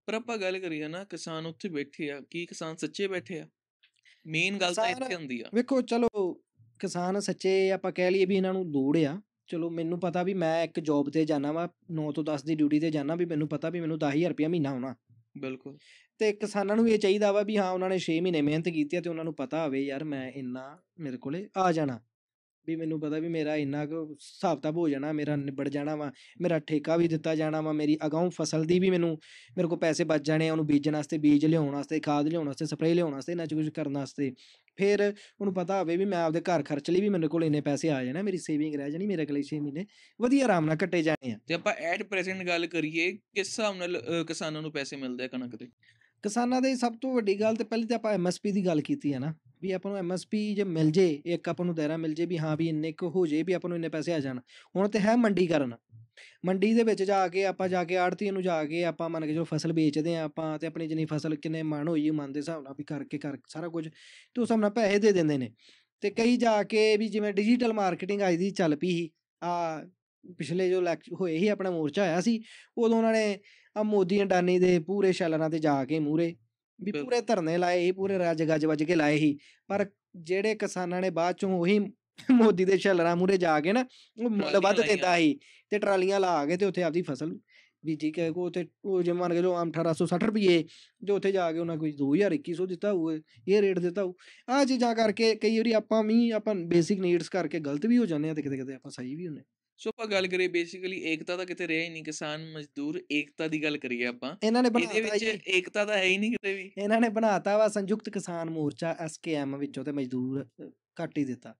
ਪਰ ਆਪਾਂ ਗੱਲ ਕਰੀਏ ਨਾ ਕਿਸਾਨ ਉੱਥੇ ਬੈਠੇ ਆ ਕੀ ਕਿਸਾਨ ਸੱਚੇ ਬੈਠੇ ਆ ਮੇਨ ਗੱਲ ਤਾਂ ਇੱਥੇ ਹੁੰਦੀ ਆ ਵੇਖੋ ਚਲੋ ਕਿਸਾਨ ਸੱਚੇ ਆਪਾਂ ਕਹਿ ਲਈਏ ਵੀ ਇਹਨਾਂ ਨੂੰ ਲੋੜ ਆ ਚਲੋ ਮੈਨੂੰ ਪਤਾ ਵੀ ਮੈਂ ਇੱਕ ਜੌਬ ਤੇ ਜਾਣਾ ਵਾ 9 ਤੋਂ 10 ਦੀ ਡਿਊਟੀ ਤੇ ਜਾਣਾ ਵੀ ਮੈਨੂੰ ਪਤਾ ਵੀ ਮੈਨੂੰ 10000 ਰੁਪਏ ਮਹੀਨਾ ਆਉਣਾ ਬਿਲਕੁਲ ਤੇ ਕਿਸਾਨਾਂ ਨੂੰ ਇਹ ਚਾਹੀਦਾ ਵਾ ਵੀ ਹਾਂ ਉਹਨਾਂ ਨੇ 6 ਮਹੀਨੇ ਮਿਹਨਤ ਕੀਤੀ ਹੈ ਤੇ ਉਹਨਾਂ ਨੂੰ ਪਤਾ ਹੋਵੇ ਯਾਰ ਮੈਂ ਇੰਨਾ ਮੇਰੇ ਕੋਲੇ ਆ ਜਾਣਾ ਵੀ ਮੈਨੂੰ ਪਤਾ ਵੀ ਮੇਰਾ ਇੰਨਾ ਕੁ ਹਿਸਾਬ ਹੋ ਜਾਣਾ ਮੇਰਾ ਨਿਬੜ ਜਾਣਾ ਵਾ ਮੇਰਾ ਠੇਕਾ ਵੀ ਦਿੱਤਾ ਜਾਣਾ ਵਾ ਮੇਰੀ ਅਗਾਉਂ ਫਸਲ ਦੀ ਵੀ ਮੈਨੂੰ ਮੇਰੇ ਕੋ ਪੈਸੇ ਬਚ ਜਾਣੇ ਉਹਨੂੰ ਬੀਜਣ ਵਾਸਤੇ ਬੀਜ ਲਿਆਉਣ ਵਾਸਤੇ ਖਾਦ ਲਿਆਉਣ ਵਾਸਤੇ ਸਪਰੇਅ ਲਿਆਉਣ ਵਾਸਤੇ ਇੰਨਾ ਕੁਝ ਕਰਨ ਵਾਸਤੇ ਫਿਰ ਉਹਨੂੰ ਪਤਾ ਹੋਵੇ ਵੀ ਮੈਂ ਆਪਦੇ ਘਰ ਖਰਚ ਲਈ ਵੀ ਮੇਰੇ ਕੋਲ ਇੰਨੇ ਪੈਸੇ ਆ ਜਾਣਾ ਮੇਰੀ ਸੇਵਿੰਗ ਰਹਿ ਜਾਣੀ ਮੇਰੇ ਅਗਲੇ 6 ਮਹੀਨੇ ਵਧੀਆ ਆਰਾਮ ਨਾਲ ਕੱਟੇ ਜਾਣੇ ਆ ਤੇ ਆਪਾਂ ਐਟ ਪ੍ਰੈਜ਼ੈਂਟ ਗੱਲ ਕਰੀਏ ਕਿਸ ਹਿਸਾਬ ਨਾਲ ਕਿਸਾਨਾਂ ਨੂੰ ਪੈਸੇ ਮਿਲਦੇ ਆ ਕਣਕ ਦੇ ਕਿਸਾਨਾਂ ਦੇ ਸਭ ਤੋਂ ਵੱਡੀ ਗੱਲ ਤੇ ਪਹਿਲੀ ਤੇ ਆਪਾਂ ਐਮਐਸਪੀ ਦੀ ਗੱਲ ਕੀਤੀ ਹੈ ਨਾ ਵੀ ਆਪਾਂ ਨੂੰ ਐਮਐਸਪੀ ਜੇ ਮਿਲ ਜੇ ਇੱਕ ਆਪਾਂ ਨੂੰ ਦਾਇਰਾ ਮਿਲ ਜੇ ਵੀ ਹਾਂ ਵੀ ਇੰਨੇ ਕੁ ਹੋ ਜੇ ਵੀ ਆਪਾਂ ਨੂੰ ਇੰਨੇ ਪੈਸੇ ਆ ਜਾਣ ਹੁਣ ਤੇ ਹੈ ਮੰਡੀ ਕਰਨ ਮੰਡੀ ਦੇ ਵਿੱਚ ਜਾ ਕੇ ਆਪਾਂ ਜਾ ਕੇ ਆੜਤੀ ਨੂੰ ਜਾ ਕੇ ਆਪਾਂ ਮੰਨ ਕੇ ਜੋ ਫਸਲ ਵੇਚਦੇ ਆ ਆਪਾਂ ਤੇ ਆਪਣੀ ਜਿੰਨੀ ਫਸਲ ਕਿੰਨੇ ਮਣ ਹੋਈ ਮਨ ਦੇ ਹਿਸਾਬ ਨਾਲ ਵੀ ਕਰਕੇ ਕਰ ਸਾਰਾ ਕੁਝ ਤੇ ਉਸ ਹਿਸਾਬ ਪੈਸੇ ਦੇ ਦਿੰਦੇ ਨੇ ਤੇ ਕਈ ਜਾ ਕੇ ਵੀ ਜਿਵੇਂ ਡਿਜੀਟਲ ਮਾਰਕੀਟਿੰਗ ਅੱਜ ਦੀ ਚੱਲ ਪਈ ਆ ਪਿਛਲੇ ਜੋ ਲੈਕਚਰ ਹੋਏ ਹੀ ਆਪਣਾ ਮੋਰਚਾ ਆਇਆ ਸੀ ਉਦੋਂ ਉਹਨਾਂ ਨੇ ਆ ਮੋਦੀ ਅੰਡਾਨੀ ਦੇ ਪੂਰੇ ਸ਼ੈਲਰਾਂ ਤੇ ਜਾ ਕੇ ਮੂਰੇ ਵੀ ਪੂਰੇ ਧਰਨੇ ਲਾਏ ਹੀ ਪੂਰੇ ਰਾਜ ਗੱਜ ਵੱਜ ਕੇ ਲਾਏ ਹੀ ਪਰ ਜਿਹੜੇ ਕਿਸਾਨਾਂ ਨੇ ਬਾਅਦ ਚੋਂ ਉਹੀ ਮੋਦੀ ਦੇ ਸ਼ੈਲਰਾਂ ਮੂਰੇ ਜਾ ਕੇ ਨਾ ਉਹ ਮੁੱਲ ਵੱਧ ਦਿੰਦਾ ਸੀ ਤੇ ਟਰਾਲੀਆਂ ਲਾ ਕੇ ਤੇ ਉੱਥੇ ਆਪਦੀ ਫਸਲ ਵੀ ਠੀਕ ਹੈ ਉਹ ਤੇ ਉਹ ਜੇ ਮੰਨ ਕੇ ਆਮ 1860 ਰੁਪਏ ਜੋ ਉੱਥੇ ਜਾ ਕੇ ਉਹਨਾਂ ਕੋਈ 2100 ਦਿੱਤਾ ਹੋਊ ਇਹ ਰੇਟ ਦਿੱਤਾ ਹੋ ਆ ਚੀਜ਼ਾਂ ਕਰਕੇ ਕਈ ਵਾਰੀ ਆਪਾਂ ਵੀ ਆਪਾਂ ਬੇਸਿਕ ਨੀਡਸ ਕਰਕੇ ਗਲਤ ਵੀ ਹੋ ਜਾਂਦੇ ਆ ਤੇ ਕਿਤੇ ਕਿਤੇ ਆਪਾਂ ਸਹੀ ਵੀ ਹੁੰਨੇ ਸੋ ਆਪਾਂ ਗੱਲ ਕਰੀਏ ਬੇਸਿਕਲੀ ਏਕਤਾ ਤਾਂ ਕਿਤੇ ਰਿਹਾ ਹੀ ਨਹੀਂ ਕਿਸਾਨ ਮਜ਼ਦੂਰ ਏਕਤਾ ਦੀ ਗੱਲ ਕਰੀਏ ਆਪਾਂ ਇਹਨਾਂ ਨੇ ਬਣਾਤਾ ਇਹਦੇ ਵਿੱਚ ਏਕਤਾ ਤਾਂ ਹੈ ਹੀ ਨਹੀਂ ਕਿਤੇ ਵੀ ਇਹਨਾਂ ਨੇ ਬਣਾਤਾ ਵਾ ਸੰਯੁਕਤ ਕਿਸਾਨ ਮੋਰਚਾ ਐਸਕੇਐਮ ਵਿੱਚੋਂ ਤੇ ਮਜ਼ਦੂਰ ਘੱਟ ਹੀ ਦਿੱਤਾ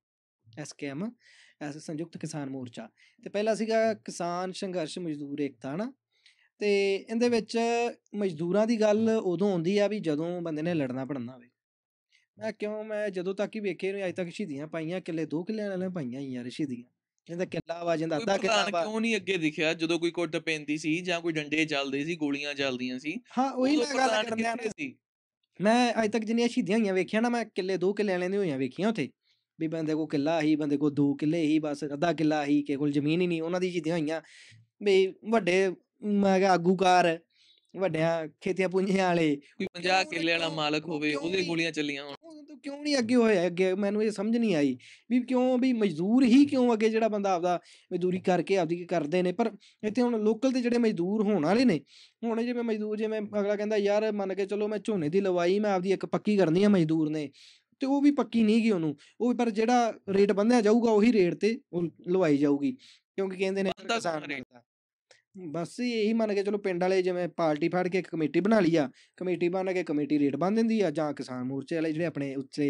ਐਸਕੇਐਮ ਐਸ ਸੰਯੁਕਤ ਕਿਸਾਨ ਮੋਰਚਾ ਤੇ ਪਹਿਲਾ ਸੀਗਾ ਕਿਸਾਨ ਸੰਘਰਸ਼ ਮਜ਼ਦੂਰ ਏਕਤਾ ਨਾ ਤੇ ਇਹਦੇ ਵਿੱਚ ਮਜ਼ਦੂਰਾਂ ਦੀ ਗੱਲ ਉਦੋਂ ਆਉਂਦੀ ਆ ਵੀ ਜਦੋਂ ਬੰਦੇ ਨੇ ਲੜਨਾ ਪੜਨਾ ਹੋਵੇ ਮੈਂ ਕਿਉਂ ਮੈਂ ਜਦੋਂ ਤੱਕ ਹੀ ਵੇਖੇ ਨੂੰ ਅਜੇ ਤੱਕ ਸ਼ਹੀਦੀਆਂ ਪਾਈਆਂ ਕਿੱਲੇ ਦੋ ਕਿੱਲੇ ਨਾਲ ਪਾਈਆਂ ਯਾਰ ਸ਼ਹੀਦੀਆਂ ਇਹਦਾ ਕਿੱਲਾ ਵਾ ਜਿੰਦਾ ਅੱਧਾ ਕਿੱਲਾ ਵਾ ਕਿਉਂ ਨਹੀਂ ਅੱਗੇ ਦਿਖਿਆ ਜਦੋਂ ਕੋਈ ਕੁੱਟ ਪੈਂਦੀ ਸੀ ਜਾਂ ਕੋਈ ਡੰਡੇ ਚੱਲਦੇ ਸੀ ਗੋਲੀਆਂ ਚੱਲਦੀਆਂ ਸੀ ਹਾਂ ਉਹੀ ਮੈਂ ਗੱਲ ਕਰਨਿਆ ਸੀ ਮੈਂ ਅਜੇ ਤੱਕ ਜਿੰਨੀਆਂ ਸ਼ਹੀਦੀਆਂ ਹੋਈਆਂ ਵੇਖਿਆ ਨਾ ਮੈਂ ਕਿੱਲੇ ਦੋ ਕਿੱਲੇ ਲੈਂਦੇ ਹੋਈਆਂ ਵੇਖੀਆਂ ਉਥੇ ਵੀ ਬੰਦੇ ਕੋ ਕਿੱਲਾ ਹੀ ਬੰਦੇ ਕੋ ਦੋ ਕਿੱਲੇ ਹੀ ਬਸ ਅੱਧਾ ਕਿੱਲਾ ਹੀ ਕਿ ਕੋਲ ਜ਼ਮੀਨ ਹੀ ਨਹੀਂ ਉਹਨਾਂ ਦੀ ਸ਼ਹੀਦੀਆਂ ਹੋਈਆਂ ਵੀ ਵੱਡੇ ਮੈਂ ਕਿਹਾ ਆਗੂਕਾਰ ਵੱਡਿਆਂ ਖੇਤੀਆਂ ਪੁੰਝਿਆਂ ਵਾਲੇ ਕੋਈ 50 ਕਿੱਲੇ ਵਾਲਾ ਮਾਲਕ ਹੋਵੇ ਉਹਦੇ ਗੋਲੀਆਂ ਚੱਲੀਆਂ ਹੋਣ ਕਿਉਂ ਨਹੀਂ ਅੱਗੇ ਹੋਇਆ ਅੱਗੇ ਮੈਨੂੰ ਇਹ ਸਮਝ ਨਹੀਂ ਆਈ ਵੀ ਕਿਉਂ ਵੀ ਮਜ਼ਦੂਰ ਹੀ ਕਿਉਂ ਅੱਗੇ ਜਿਹੜਾ ਬੰਦਾ ਆਪਦਾ ਮਜ਼ਦੂਰੀ ਕਰਕੇ ਆਪਦੀ ਕਰਦੇ ਨੇ ਪਰ ਇੱਥੇ ਹੁਣ ਲੋਕਲ ਤੇ ਜਿਹੜੇ ਮਜ਼ਦੂਰ ਹੋਣ ਵਾਲੇ ਨੇ ਹੁਣ ਜਿਵੇਂ ਮਜ਼ਦੂਰ ਜਿਵੇਂ ਅਗਲਾ ਕਹਿੰਦਾ ਯਾਰ ਮੰਨ ਕੇ ਚੱਲੋ ਮੈਂ ਝੋਨੇ ਦੀ ਲਵਾਈ ਮੈਂ ਆਪਦੀ ਇੱਕ ਪੱਕੀ ਕਰਨੀ ਆ ਮਜ਼ਦੂਰ ਨੇ ਤੇ ਉਹ ਵੀ ਪੱਕੀ ਨਹੀਂ ਗਈ ਉਹਨੂੰ ਉਹ ਪਰ ਜਿਹੜਾ ਰੇਟ ਬੰਦਿਆ ਜਾਊਗਾ ਉਹੀ ਰੇਟ ਤੇ ਉਹ ਲਵਾਈ ਜਾਊਗੀ ਕਿਉਂਕਿ ਕਹਿੰਦੇ ਨੇ ਕਿਸਾਨ ਬਸ ਇਹੀ ਮੰਨ ਕੇ ਚਲੋ ਪਿੰਡ ਵਾਲੇ ਜਿਵੇਂ ਪਾਰਟੀ ਫੜ ਕੇ ਇੱਕ ਕਮੇਟੀ ਬਣਾ ਲਈ ਆ ਕਮੇਟੀ ਬਣਾ ਕੇ ਕਮੇਟੀ ਰੇਟ ਬੰਨ ਦਿੰਦੀ ਆ ਜਾਂ ਕਿਸਾਨ ਮੋਰਚੇ ਵਾਲੇ ਜਿਹੜੇ ਆਪਣੇ ਉੱਚੇ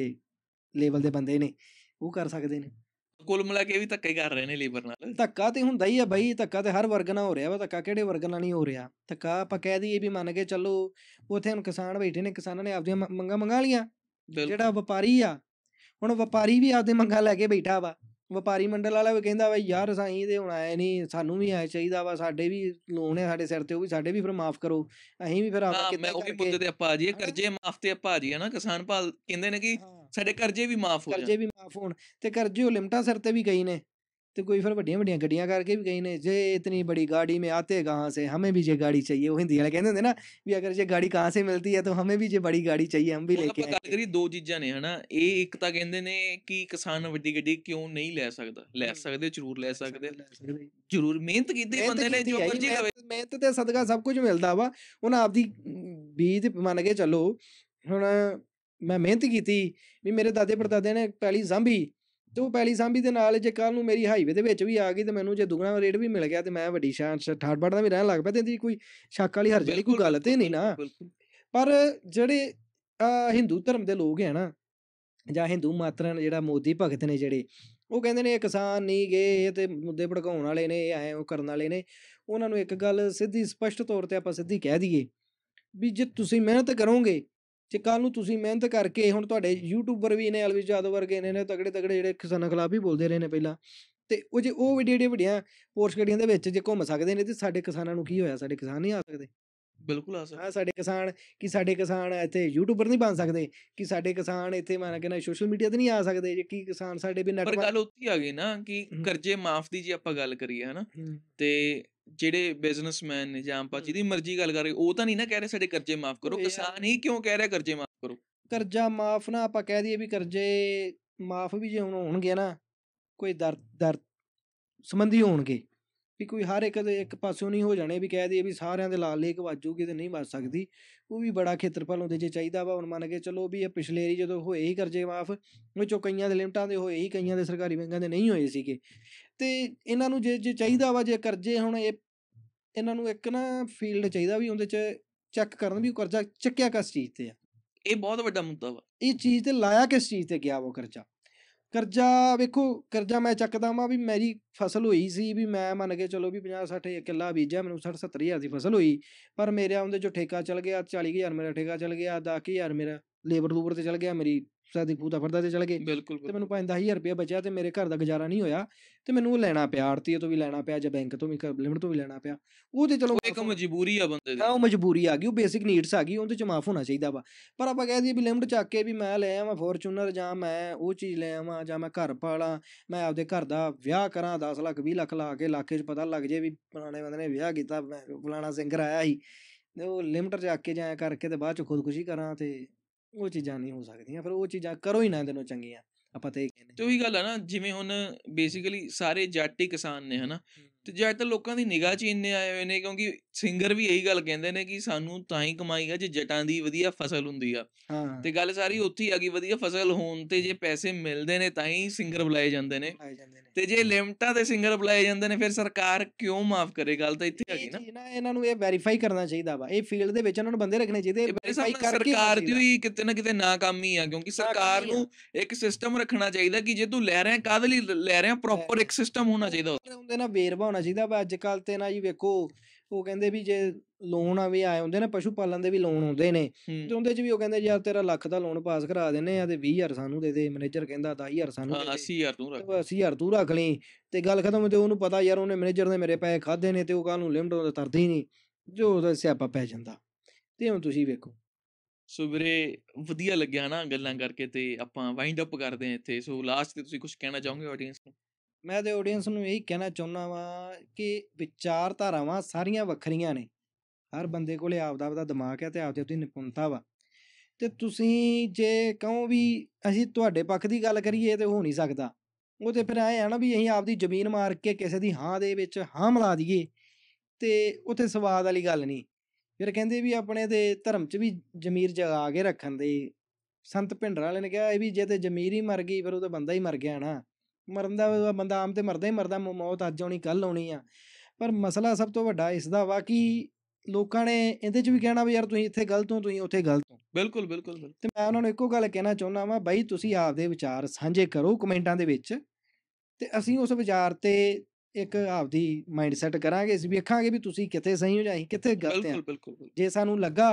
ਲੈਵਲ ਦੇ ਬੰਦੇ ਨੇ ਉਹ ਕਰ ਸਕਦੇ ਨੇ ਕੁੱਲ ਮਿਲਾ ਕੇ ਵੀ ਧੱਕਾ ਹੀ ਕਰ ਰਹੇ ਨੇ ਲੇਬਰ ਨਾਲ ਧੱਕਾ ਤੇ ਹੁੰਦਾ ਹੀ ਆ ਬਾਈ ਧੱਕਾ ਤੇ ਹਰ ਵਰਗ ਨਾਲ ਹੋ ਰਿਹਾ ਵਾ ਧੱਕਾ ਕਿਹੜੇ ਵਰਗ ਨਾਲ ਨਹੀਂ ਹੋ ਰਿਹਾ ਧੱਕਾ ਆਪਾਂ ਕਹਿ ਦਈਏ ਵੀ ਮੰਨ ਕੇ ਚੱਲੋ ਉਥੇ ਹੁਣ ਕਿਸਾਨ ਬੈਠੇ ਨੇ ਕਿਸਾਨਾਂ ਨੇ ਆਪਦੀਆਂ ਮੰਗਾਂ ਮੰਗਾ ਲੀਆਂ ਜਿਹੜਾ ਵਪਾਰੀ ਆ ਹੁਣ ਵਪਾਰੀ ਵੀ ਆਪਦੇ ਮੰਗਾਂ ਲੈ ਕੇ ਬੈਠਾ ਵਾ ਵਪਾਰੀ ਮੰਡਲ ਵਾਲਾ ਵੀ ਕਹਿੰਦਾ ਵਾ ਯਾਰ ਸਾਈ ਦੇ ਹੁਣ ਆਏ ਨਹੀਂ ਸਾਨੂੰ ਵੀ ਆਏ ਚਾਹੀਦਾ ਵਾ ਸਾਡੇ ਵੀ ਲੋਨ ਹੈ ਸਾਡੇ ਸਿਰ ਤੇ ਉਹ ਵੀ ਸਾਡੇ ਵੀ ਫਿਰ ਮਾਫ ਕਰੋ ਅਸੀਂ ਵੀ ਫਿਰ ਆਪ ਕਿਤੇ ਉਹ ਵੀ ਮੁੱਦੇ ਤੇ ਆਪਾਂ ਆ ਜੀਏ ਕਰਜ਼ੇ ਮਾਫ ਤੇ ਆਪਾਂ ਆ ਜੀਏ ਨਾ ਕਿਸਾਨ ਭਾਲ ਕਹਿੰਦੇ ਨੇ ਕਿ ਸਾਡੇ ਕਰਜ਼ੇ ਵੀ ਮਾਫ ਹੋ ਜਾਣ ਕਰਜ਼ੇ ਵੀ ਮਾਫ ਹੋਣ ਤੇ ਕਰਜ਼ੇ ਉਹ ਲਿਮਟਾਂ ਸਿਰ ਤੇ ਵੀ ਗਈ ਨੇ ਤੇ ਕੋਈ ਫਿਰ ਵੱਡੀਆਂ ਵੱਡੀਆਂ ਗੱਡੀਆਂ ਕਰਕੇ ਵੀ कहीं ਨੇ ਜੇ ਇਤਨੀ ਬੜੀ ਗਾੜੀ ਮੇ ਆਤੇ ਕਹਾਂ ਸੇ ਹਮੇ ਵੀ ਜੇ ਗਾੜੀ ਚਾਹੀਏ ਉਹ ਹਿੰਦੀ ਵਾਲੇ ਕਹਿੰਦੇ ਹੁੰਦੇ ਨਾ ਵੀ ਅਗਰ ਜੇ ਗਾੜੀ ਕਾਂ ਸੇ ਮਿਲਦੀ ਹੈ ਤਾਂ ਹਮੇ ਵੀ ਜੇ ਬੜੀ ਗਾੜੀ ਚਾਹੀਏ ਹਮ ਵੀ ਲੈ ਕੇ ਆਏ ਗੱਲ ਕਰੀ ਦੋ ਚੀਜ਼ਾਂ ਨੇ ਹਨਾ ਇਹ ਇੱਕ ਤਾਂ ਕਹਿੰਦੇ ਨੇ ਕਿ ਕਿਸਾਨ ਵੱਡੀ ਗੱਡੀ ਕਿਉਂ ਨਹੀਂ ਲੈ ਸਕਦਾ ਲੈ ਸਕਦੇ ਜ਼ਰੂਰ ਲੈ ਸਕਦੇ ਜ਼ਰੂਰ ਮਿਹਨਤ ਕੀਤੀ ਬੰਦੇ ਨੇ ਜੋ ਕਰਜੀ ਕਰੇ ਮਿਹਨਤ ਤੇ ਸਦਕਾ ਸਭ ਕੁਝ ਮਿਲਦਾ ਵਾ ਉਹਨਾਂ ਆਪਦੀ ਬੀਜ ਮੰਨ ਕੇ ਚੱਲੋ ਹੁਣ ਮੈਂ ਮਿਹਨਤ ਕੀਤੀ ਵੀ ਮੇਰੇ ਦਾਦੇ ਪਰਦਾਦੇ ਨੇ ਪਹਿਲੀ ਜ਼ੰਬੀ ਤੇ ਉਹ ਪਹਿਲੀ ਸਾਂਭੀ ਦੇ ਨਾਲ ਜੇ ਕੱਲ ਨੂੰ ਮੇਰੀ ਹਾਈਵੇ ਦੇ ਵਿੱਚ ਵੀ ਆ ਗਈ ਤੇ ਮੈਨੂੰ ਜੇ ਦੁਗਣਾ ਰੇਟ ਵੀ ਮਿਲ ਗਿਆ ਤੇ ਮੈਂ ਵੱਡੀ ਸ਼ਾਨ ਠਾੜਬੜ ਦਾ ਵੀ ਰਹਿਣ ਲੱਗ ਪਿਆ ਤੇ ਇਹਦੀ ਕੋਈ ਸ਼ੱਕ ਵਾਲੀ ਹਰਜ ਵਾਲੀ ਕੋਈ ਗੱਲ ਤੇ ਨਹੀਂ ਨਾ ਪਰ ਜਿਹੜੇ ਹਿੰਦੂ ਧਰਮ ਦੇ ਲੋਕ ਹੈ ਨਾ ਜਾਂ ਹਿੰਦੂ ਨੇ ਜਿਹੜਾ ਮੋਦੀ ਭਗਤ ਨੇ ਜਿਹੜੇ ਉਹ ਕਹਿੰਦੇ ਨੇ ਇਹ ਕਿਸਾਨ ਨਹੀਂ ਗਏ ਇਹ ਤੇ ਮੁੱਦੇ ਭੜਕਾਉਣ ਵਾਲੇ ਨੇ ਐ ਉਹ ਕਰਨ ਵਾਲੇ ਨੇ ਉਹਨਾਂ ਨੂੰ ਇੱਕ ਗੱਲ ਸਿੱਧੀ ਸਪਸ਼ਟ ਤੌਰ ਤੇ ਆਪਾਂ ਸਿੱਧੀ ਕਹਿ ਦਈਏ ਵੀ ਜੇ ਤੁਸੀਂ ਮਿਹਨਤ ਕਰੋਗੇ ਤੇ ਕੱਲ ਨੂੰ ਤੁਸੀਂ ਮਿਹਨਤ ਕਰਕੇ ਹੁਣ ਤੁਹਾਡੇ ਯੂਟਿਊਬਰ ਵੀ ਨੇ ਅਲਵਿਸ਼ ਜਾਦਵ ਵਰਗੇ ਨੇ ਨੇ ਤਗੜੇ ਤਗੜੇ ਜਿਹੜੇ ਕਿਸਾਨਾਂ ਖਿਲਾਫ ਵੀ ਬੋਲਦੇ ਰਹੇ ਨੇ ਪਹਿਲਾਂ ਤੇ ਉਹ ਜੇ ਉਹ ਵੱਡੀਆਂ ਵੱਡੀਆਂ ਪੋਰਸ਼ ਗੱਡੀਆਂ ਦੇ ਵਿੱਚ ਜੇ ਘੁੰਮ ਸਕਦੇ ਨੇ ਤੇ ਸਾਡੇ ਕਿਸਾਨਾਂ ਨੂੰ ਕੀ ਹੋਇਆ ਸਾਡੇ ਕਿਸਾਨ ਨਹੀਂ ਆ ਸਕਦੇ ਬਿਲਕੁਲ ਆ ਸਕਦਾ ਸਾਡੇ ਕਿਸਾਨ ਕਿ ਸਾਡੇ ਕਿਸਾਨ ਇੱਥੇ ਯੂਟਿਊਬਰ ਨਹੀਂ ਬਣ ਸਕਦੇ ਕਿ ਸਾਡੇ ਕਿਸਾਨ ਇੱਥੇ ਮਾਨਾ ਨਾ ਸੋਸ਼ਲ ਮੀਡੀਆ ਤੇ ਨਹੀਂ ਆ ਸਕਦੇ ਜੇ ਕੀ ਕਿਸਾਨ ਸਾਡੇ ਵੀ ਬਿਨਾਂ ਪਰ ਗੱਲ ਉੱਤੀ ਆ ਗਈ ਨਾ ਕਿ ਕਰਜ਼ੇ ਮਾਫ ਦੀ ਜੇ ਆਪਾਂ ਗੱਲ ਕਰੀਏ ਹਨਾ ਤੇ ਜਿਹੜੇ ਬਿਜ਼ਨਸਮੈਨ ਨੇ ਜਾਂ ਆਪਾਂ ਜਿਹਦੀ ਮਰਜ਼ੀ ਗੱਲ ਕਰ ਰਹੇ ਉਹ ਤਾਂ ਨਹੀਂ ਨਾ ਕਹਿ ਰਹੇ ਸਾਡੇ ਕਰਜ਼ੇ ਮਾਫ ਕਰੋ ਕਿਸਾਨ ਹੀ ਕਿਉਂ ਕਹਿ ਰਿਹਾ ਕਰਜ਼ੇ ਮਾਫ ਕਰੋ ਕਰਜ਼ਾ ਮਾਫ ਨਾ ਆਪਾਂ ਕਹਿ ਦਈਏ ਵੀ ਕਰਜ਼ੇ ਮਾਫ ਵੀ ਜੇ ਹੁਣ ਹੋਣਗੇ ਨਾ ਕੋਈ ਦਰ ਦਰ ਸੰਬੰਧੀ ਹੋਣਗੇ ਵੀ ਕੋਈ ਹਰ ਇੱਕ ਦੇ ਇੱਕ ਪਾਸਿਓਂ ਨਹੀਂ ਹੋ ਜਾਣੇ ਵੀ ਕਹਿ ਦਈਏ ਵੀ ਸਾਰਿਆਂ ਦੇ ਲਾਲ ਲੇਖ ਵਾਜੂਗੀ ਤੇ ਨਹੀਂ ਵੱਜ ਸਕਦੀ ਉਹ ਵੀ ਬੜਾ ਖੇਤਰਫਲ ਹੁੰਦੇ ਜੇ ਚਾਹੀਦਾ ਵਾ ਹੁਣ ਮੰਨ ਕੇ ਚਲੋ ਵੀ ਇਹ ਪਿਛਲੇ ਰੀ ਜਦੋਂ ਹੋਏ ਹੀ ਕਰਜ਼ੇ ਮਾਫ ਉਹ ਚੋਂ ਕਈਆਂ ਦੇ ਲਿਮਟਾਂ ਦੇ ਹੋਏ ਹੀ ਕਈਆਂ ਦੇ ਸਰਕਾਰੀ ਬੈਂਕਾਂ ਦੇ ਨਹੀਂ ਹੋਏ ਸੀਗੇ ਤੇ ਇਹਨਾਂ ਨੂੰ ਜੇ ਜੇ ਚਾਹੀਦਾ ਵਾ ਜੇ ਕਰਜ਼ੇ ਹੁਣ ਇਹ ਇਹਨਾਂ ਨੂੰ ਇੱਕ ਨਾ ਫੀਲਡ ਚਾਹੀਦਾ ਵੀ ਉਹਦੇ 'ਚ ਚੈੱਕ ਕਰਨ ਵੀ ਉਹ ਕਰਜ਼ਾ ਚੱਕਿਆ ਕਿਸ ਚੀਜ਼ ਤੇ ਆ ਇਹ ਬਹੁਤ ਵੱਡਾ ਮੁੱਦਾ ਵਾ ਇਹ ਚੀਜ਼ ਤੇ ਲਾਇਆ ਕਿਸ ਚੀਜ਼ ਤੇ ਗਿਆ ਉਹ ਕਰਜ਼ਾ ਕਰਜ਼ਾ ਵੇਖੋ ਕਰਜ਼ਾ ਮੈਂ ਚੱਕਦਾ ਵਾਂ ਵੀ ਮੇਰੀ ਫਸਲ ਹੋਈ ਸੀ ਵੀ ਮੈਂ ਮੰਨ ਕੇ ਚਲੋ ਵੀ 50 60 ਕਿੱਲਾ ਬੀਜਿਆ ਮੈਨੂੰ 60 70 ਹਜ਼ਾਰ ਦੀ ਫਸਲ ਹੋਈ ਪਰ ਮੇਰੇ ਆਉਂਦੇ ਜੋ ਠੇਕਾ ਚਲ ਗਿਆ 40000 ਮੇਰਾ ਠੇਕਾ ਚਲ ਗਿਆ 10000 ਮੇਰਾ ਲੇਬਰ ਲੂਬਰ ਤੇ ਚਲ ਗਿਆ ਮੇਰੀ ਸਾਦੀ ਪੂਤਾ ਫਰਦਾ ਤੇ ਚਲ ਗਏ ਤੇ ਮੈਨੂੰ 5-10000 ਰੁਪਏ ਬਚਿਆ ਤੇ ਮੇਰੇ ਘਰ ਦਾ ਗੁਜ਼ਾਰਾ ਨਹੀਂ ਹੋਇਆ ਤੇ ਮੈਨੂੰ ਉਹ ਲੈਣਾ ਪਿਆ ਆਰਤੀ ਤੋਂ ਵੀ ਲੈਣਾ ਪਿਆ ਜਾਂ ਬੈਂਕ ਤੋਂ ਵੀ ਲਿਮਟ ਤੋਂ ਵੀ ਲੈਣਾ ਪਿਆ ਉਹ ਤੇ ਚਲੋ ਇੱਕ ਮਜਬੂਰੀ ਆ ਬੰਦੇ ਦੀ ਉਹ ਮਜਬੂਰੀ ਆ ਗਈ ਉਹ ਬੇਸਿਕ ਨੀਡਸ ਆ ਗਈ ਉਹਦੇ ਚ ਮਾਫ ਹੋਣਾ ਚਾਹੀਦਾ ਵਾ ਪਰ ਆਪਾਂ ਕਹਿ ਦਈਏ ਵੀ ਲਿਮਟ ਚੱਕ ਕੇ ਵੀ ਮੈਂ ਲੈ ਆਵਾਂ ਫੋਰਚੂਨਰ ਜਾਂ ਮੈਂ ਉਹ ਚੀਜ਼ ਲੈ ਆਵਾਂ ਜਾਂ ਮੈਂ ਘਰ ਪਾਲਾਂ ਮੈਂ ਆਪਦੇ ਘਰ ਦਾ ਵਿਆਹ ਕਰਾਂ 10 ਲੱਖ 20 ਲੱਖ ਲਾ ਕੇ ਲਾਕੇ ਚ ਪਤਾ ਲੱਗ ਜੇ ਵੀ ਪੁਰਾਣੇ ਬੰਦੇ ਨੇ ਵਿਆਹ ਕੀਤਾ ਫਲਾਣਾ ਸਿੰਗਰ ਆਇਆ ਸੀ ਉਹ ਲਿਮਟ ਚੱਕ ਕੇ ਜਾਇਆ ਕਰਕੇ ਤੇ ਬਾਅਦ ਚ ਖੁਦਕੁਸ਼ੀ ਕਰਾਂ ਤੇ ਉਹ ਚੀਜ਼ਾਂ ਨਹੀਂ ਹੋ ਸਕਦੀਆਂ ਫਿਰ ਉਹ ਚੀਜ਼ਾਂ ਕਰੋ ਹੀ ਨਾ ਦਿਨੋਂ ਚੰਗੀਆਂ ਆਪਾਂ ਤੇ ਕਹਿੰਦੇ ਤੇ ਉਹੀ ਗੱਲ ਆ ਨਾ ਜਿਵੇਂ ਹੁਣ ਬੇਸਿਕਲੀ ਸਾਰੇ ਜੱਟ ਹੀ ਕਿਸਾਨ ਨੇ ਹਨਾ ਤੇ ਜੱਟ ਲੋਕਾਂ ਦੀ ਨਿਗਾਹ 'ਚ ਇੰਨੇ ਆਏ ਹੋਏ ਨੇ ਕਿਉਂਕਿ ਸਿੰਗਰ ਵੀ ਇਹੀ ਗੱਲ ਕਹਿੰਦੇ ਨੇ ਕਿ ਸਾਨੂੰ ਤਾਂ ਹੀ ਕਮਾਈ ਆ ਜੇ ਜਟਾਂ ਦੀ ਵਧੀਆ ਫਸਲ ਹੁੰਦੀ ਆ ਤੇ ਗੱਲ ਸਾਰੀ ਉੱਥੇ ਹੀ ਆ ਗਈ ਵਧੀਆ ਫਸਲ ਹੋਣ ਤੇ ਜੇ ਪੈਸੇ ਮਿਲਦੇ ਨੇ ਤਾਂ ਹੀ ਸਿੰਗਰ ਬੁਲਾਏ ਜਾਂਦੇ ਨੇ ਤੇ ਜੇ ਲਿਮਟਾਂ ਤੇ ਸਿੰਗਲ ਬੁਲਾਏ ਜਾਂਦੇ ਨੇ ਫਿਰ ਸਰਕਾਰ ਕਿਉਂ ਮਾਫ ਕਰੇ ਗੱਲ ਤਾਂ ਇੱਥੇ ਆ ਗਈ ਨਾ ਇਹਨਾਂ ਨੂੰ ਇਹ ਵੈਰੀਫਾਈ ਕਰਨਾ ਚਾਹੀਦਾ ਵਾ ਇਹ ਫੀਲਡ ਦੇ ਵਿੱਚ ਇਹਨਾਂ ਨੂੰ ਬੰਦੇ ਰੱਖਣੇ ਚਾਹੀਦੇ ਵੈਰੀਫਾਈ ਕਰਕੇ ਸਰਕਾਰ ਦੀ ਹੀ ਕਿਤੇ ਨਾ ਕਿਤੇ ਨਾਕਾਮੀ ਆ ਕਿਉਂਕਿ ਸਰਕਾਰ ਨੂੰ ਇੱਕ ਸਿਸਟਮ ਰੱਖਣਾ ਚਾਹੀਦਾ ਕਿ ਜੇ ਤੂੰ ਲੈ ਰਿਹਾ ਕਾਦੇ ਲਈ ਲੈ ਰਿਹਾ ਪ੍ਰੋਪਰ ਇੱਕ ਸਿਸਟਮ ਹੋਣਾ ਚਾਹੀਦਾ ਹੁੰਦੇ ਨਾ ਵੇਰਵਾ ਹੋਣਾ ਚਾਹੀਦਾ ਵਾ ਅੱਜ ਕੱਲ ਤੇ ਨਾ ਜੀ ਵੇਖੋ ਉਹ ਕਹਿੰਦੇ ਵੀ ਜੇ ਲੋਨ ਆ ਵੀ ਆਏ ਹੁੰਦੇ ਨੇ ਪਸ਼ੂ ਪਾਲਣ ਦੇ ਵੀ ਲੋਨ ਹੁੰਦੇ ਨੇ ਤੇ ਉਹਦੇ ਚ ਵੀ ਉਹ ਕਹਿੰਦੇ ਯਾਰ ਤੇਰਾ ਲੱਖ ਦਾ ਲੋਨ ਪਾਸ ਕਰਾ ਦਿੰਨੇ ਆ ਤੇ 20000 ਸਾਨੂੰ ਦੇ ਦੇ ਮੈਨੇਜਰ ਕਹਿੰਦਾ 10000 ਸਾਨੂੰ ਦੇ 80000 ਤੂੰ ਰੱਖ 80000 ਤੂੰ ਰੱਖ ਲਈ ਤੇ ਗੱਲ ਖਤਮ ਤੇ ਉਹਨੂੰ ਪਤਾ ਯਾਰ ਉਹਨੇ ਮੈਨੇਜਰ ਨੇ ਮੇਰੇ ਪੈਸੇ ਖਾਦੇ ਨੇ ਤੇ ਉਹ ਕਾਹਨੂੰ ਲਿਮਟ ਉਹਦਾ ਤਰਦੀ ਨਹੀਂ ਜੋ ਉਹਦਾ ਸਿਆਪਾ ਪੈ ਜਾਂਦਾ ਤੇ ਹੁਣ ਤੁਸੀਂ ਵੇਖੋ ਸੋ ਵੀਰੇ ਵਧੀਆ ਲੱਗਿਆ ਨਾ ਗੱਲਾਂ ਕਰਕੇ ਤੇ ਆਪਾਂ ਵਾਈਂਡ ਅਪ ਕਰਦੇ ਹਾਂ ਇੱਥੇ ਸੋ ਲਾਸਟ ਤੇ ਤੁਸੀਂ ਕੁਝ ਕਹਿਣਾ ਚਾਹੋਗੇ ਆਡੀਅנס ਨੂੰ ਮੈਂ ਤੇ ਆਡੀਅנס ਨੂੰ ਇਹੀ ਕਹਿਣਾ ਚਾਹੁੰਦਾ ਵਾਂ ਕਿ ਵਿਚਾਰਧਾਰਾਵਾਂ ਸਾਰੀਆਂ ਵੱਖਰੀਆਂ ਨੇ ਹਰ ਬੰਦੇ ਕੋਲੇ ਆਪਦਾ ਆਪਦਾ ਦਿਮਾਗ ਹੈ ਤੇ ਆਪਦੀ ਆਪਦੀ ਨਿਪੁੰਨਤਾ ਵਾ ਤੇ ਤੁਸੀਂ ਜੇ ਕਹੋ ਵੀ ਅਸੀਂ ਤੁਹਾਡੇ ਪੱਖ ਦੀ ਗੱਲ ਕਰੀਏ ਤੇ ਹੋ ਨਹੀਂ ਸਕਦਾ ਉਹ ਤੇ ਫਿਰ ਐ ਆ ਨਾ ਵੀ ਅਸੀਂ ਆਪਦੀ ਜ਼ਮੀਨ ਮਾਰ ਕੇ ਕਿਸੇ ਦੀ ਹਾਂ ਦੇ ਵਿੱਚ ਹਾਂ ਮਿਲਾ ਦਈਏ ਤੇ ਉਥੇ ਸਵਾਦ ਵਾਲੀ ਗੱਲ ਨਹੀਂ ਫਿਰ ਕਹਿੰਦੇ ਵੀ ਆਪਣੇ ਤੇ ਧਰਮ 'ਚ ਵੀ ਜ਼ਮੀਰ ਜਗਾ ਕੇ ਰੱਖਣ ਦੇ ਸੰਤ ਭਿੰਡਰ ਵਾਲੇ ਨੇ ਕਿਹਾ ਇਹ ਵੀ ਜੇ ਤੇ ਜ਼ਮੀਰ ਹੀ ਮਰ ਗਈ ਫਿਰ ਉਹ ਤਾਂ ਬੰਦਾ ਹੀ ਮਰ ਗਿਆ ਨਾ ਮਰਨ ਦਾ ਬੰਦਾ ਆਮ ਤੇ ਮਰਦਾ ਹੀ ਮਰਦਾ ਮੌਤ ਅੱਜ ਆਉਣੀ ਕੱਲ ਆਉਣੀ ਆ ਪਰ ਮਸਲਾ ਸਭ ਤੋਂ ਵੱਡਾ ਇਸ ਦਾ ਵਾ ਕਿ ਲੋਕਾਂ ਨੇ ਇਹਦੇ 'ਚ ਵੀ ਕਹਿਣਾ ਵੀ ਯਾਰ ਤੁਸੀਂ ਇੱਥੇ ਗਲਤ ਹੋ ਤੁਸੀਂ ਉੱਥੇ ਗਲਤ ਹੋ ਬਿਲਕੁਲ ਬਿਲਕੁਲ ਤੇ ਮੈਂ ਉਹਨਾਂ ਨੂੰ ਇੱਕੋ ਗੱਲ ਕਹਿਣਾ ਚਾਹੁੰਦਾ ਵਾਂ ਬਾਈ ਤੁਸੀਂ ਆਪਦੇ ਵਿਚਾਰ ਸਾਂਝੇ ਕਰੋ ਕਮੈਂਟਾਂ ਦੇ ਵਿੱਚ ਤੇ ਅਸੀਂ ਉਸ ਵਿਚਾਰ ਤੇ ਇੱਕ ਆਪਦੀ ਮਾਈਂਡਸੈਟ ਕਰਾਂਗੇ ਅਸੀਂ ਵੇਖਾਂਗੇ ਵੀ ਤੁਸੀਂ ਕਿੱਥੇ ਸਹੀ ਹੋ ਜਾਂ ਕਿੱਥੇ ਗਲਤ ਆ ਜੇ ਸਾਨੂੰ ਲੱਗਾ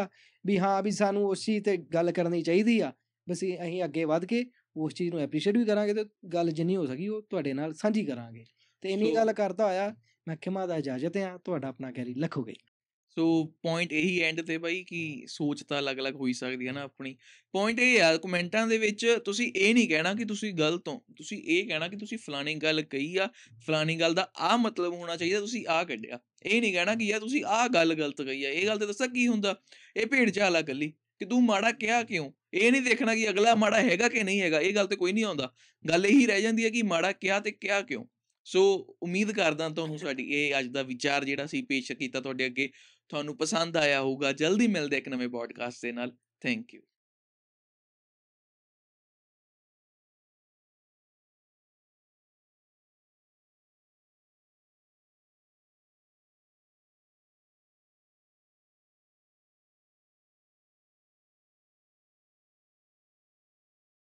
ਵੀ ਹਾਂ ਵੀ ਸਾਨੂੰ ਉਸ ਚੀਜ਼ ਤੇ ਗੱਲ ਕਰਨੀ ਚਾਹੀਦੀ ਆ ਬਸ ਅਸੀਂ ਅੱਗੇ ਵਧ ਕੇ ਉਸ ਚੀਜ਼ ਨੂੰ ਐਪਰੀਸ਼ੀਏਟ ਵੀ ਕਰਾਂਗੇ ਤੇ ਗੱਲ ਜਿੰਨੀ ਹੋ ਸਕੀ ਉਹ ਤੁਹਾਡੇ ਨਾਲ ਸਾਂਝੀ ਕਰਾਂਗੇ ਤੇ ਇੰਨੀ ਗੱਲ ਕਰਦਾ ਆ ਮੈਂ ਖਿਮਾ ਦਾ ਇਜਾਜ਼ਤ ਹੈ ਤੁਹਾਡਾ ਆਪਣਾ ਕੈਰੀ ਲਖੋਗੇ ਸੋ ਪੁਆਇੰਟ ਇਹੀ ਐਂਡ ਤੇ ਬਾਈ ਕਿ ਸੋਚ ਤਾਂ ਅਲੱਗ-ਅਲੱਗ ਹੋਈ ਸਕਦੀ ਹੈ ਨਾ ਆਪਣੀ ਪੁਆਇੰਟ ਇਹ ਆ ਕਮੈਂਟਾਂ ਦੇ ਵਿੱਚ ਤੁਸੀਂ ਇਹ ਨਹੀਂ ਕਹਿਣਾ ਕਿ ਤੁਸੀਂ ਗਲਤ ਹੋ ਤੁਸੀਂ ਇਹ ਕਹਿਣਾ ਕਿ ਤੁਸੀਂ ਫਲਾਣੀ ਗੱਲ ਕਹੀ ਆ ਫਲਾਣੀ ਗੱਲ ਦਾ ਆ ਮਤਲਬ ਹੋਣਾ ਚਾਹੀਦਾ ਤੁਸੀਂ ਆ ਕੱਢਿਆ ਇਹ ਨਹੀਂ ਕਹਿਣਾ ਕਿ ਯਾ ਤੁਸੀਂ ਆ ਗੱਲ ਗਲਤ ਕਹੀ ਆ ਇਹ ਗੱਲ ਤੇ ਦੱਸਾਂ ਕੀ ਹੁੰਦਾ ਇਹ ਭੇਡ ਚਾਲ ਆ ਗੱਲੀ ਕਿ ਤੂੰ ਮਾੜਾ ਕਿਹਾ ਕਿਉਂ ਇਹ ਨਹੀਂ ਦੇਖਣਾ ਕਿ ਅਗਲਾ ਮਾੜਾ ਹੈਗਾ ਕਿ ਨਹੀਂ ਹੈਗਾ ਇਹ ਗੱਲ ਤੇ ਕੋਈ ਨਹੀਂ ਆਉਂਦਾ ਗੱਲ ਇਹੀ ਰਹਿ ਜਾਂਦੀ ਹੈ ਕਿ ਮਾੜਾ ਕਿਹਾ ਤੇ ਕਿਹਾ ਕਿਉਂ ਸੋ ਉਮੀਦ ਕਰਦਾ ਤੁਹਾਨੂੰ ਸਾਡੀ ਇਹ ਅੱਜ ਦਾ ਵਿਚਾਰ ਜਿਹੜਾ ਸੀ ਪੇਸ਼ ਕੀਤਾ ਤੁਹਾਡੇ ਅੱਗੇ ਤੁਹਾਨੂੰ ਪਸੰਦ ਆਇਆ ਹੋਊਗਾ ਜਲਦੀ ਮਿਲਦੇ ਇੱਕ ਨਵੇਂ ਪੋਡਕਾਸਟ ਦੇ ਨਾਲ ਥੈਂਕ ਯੂ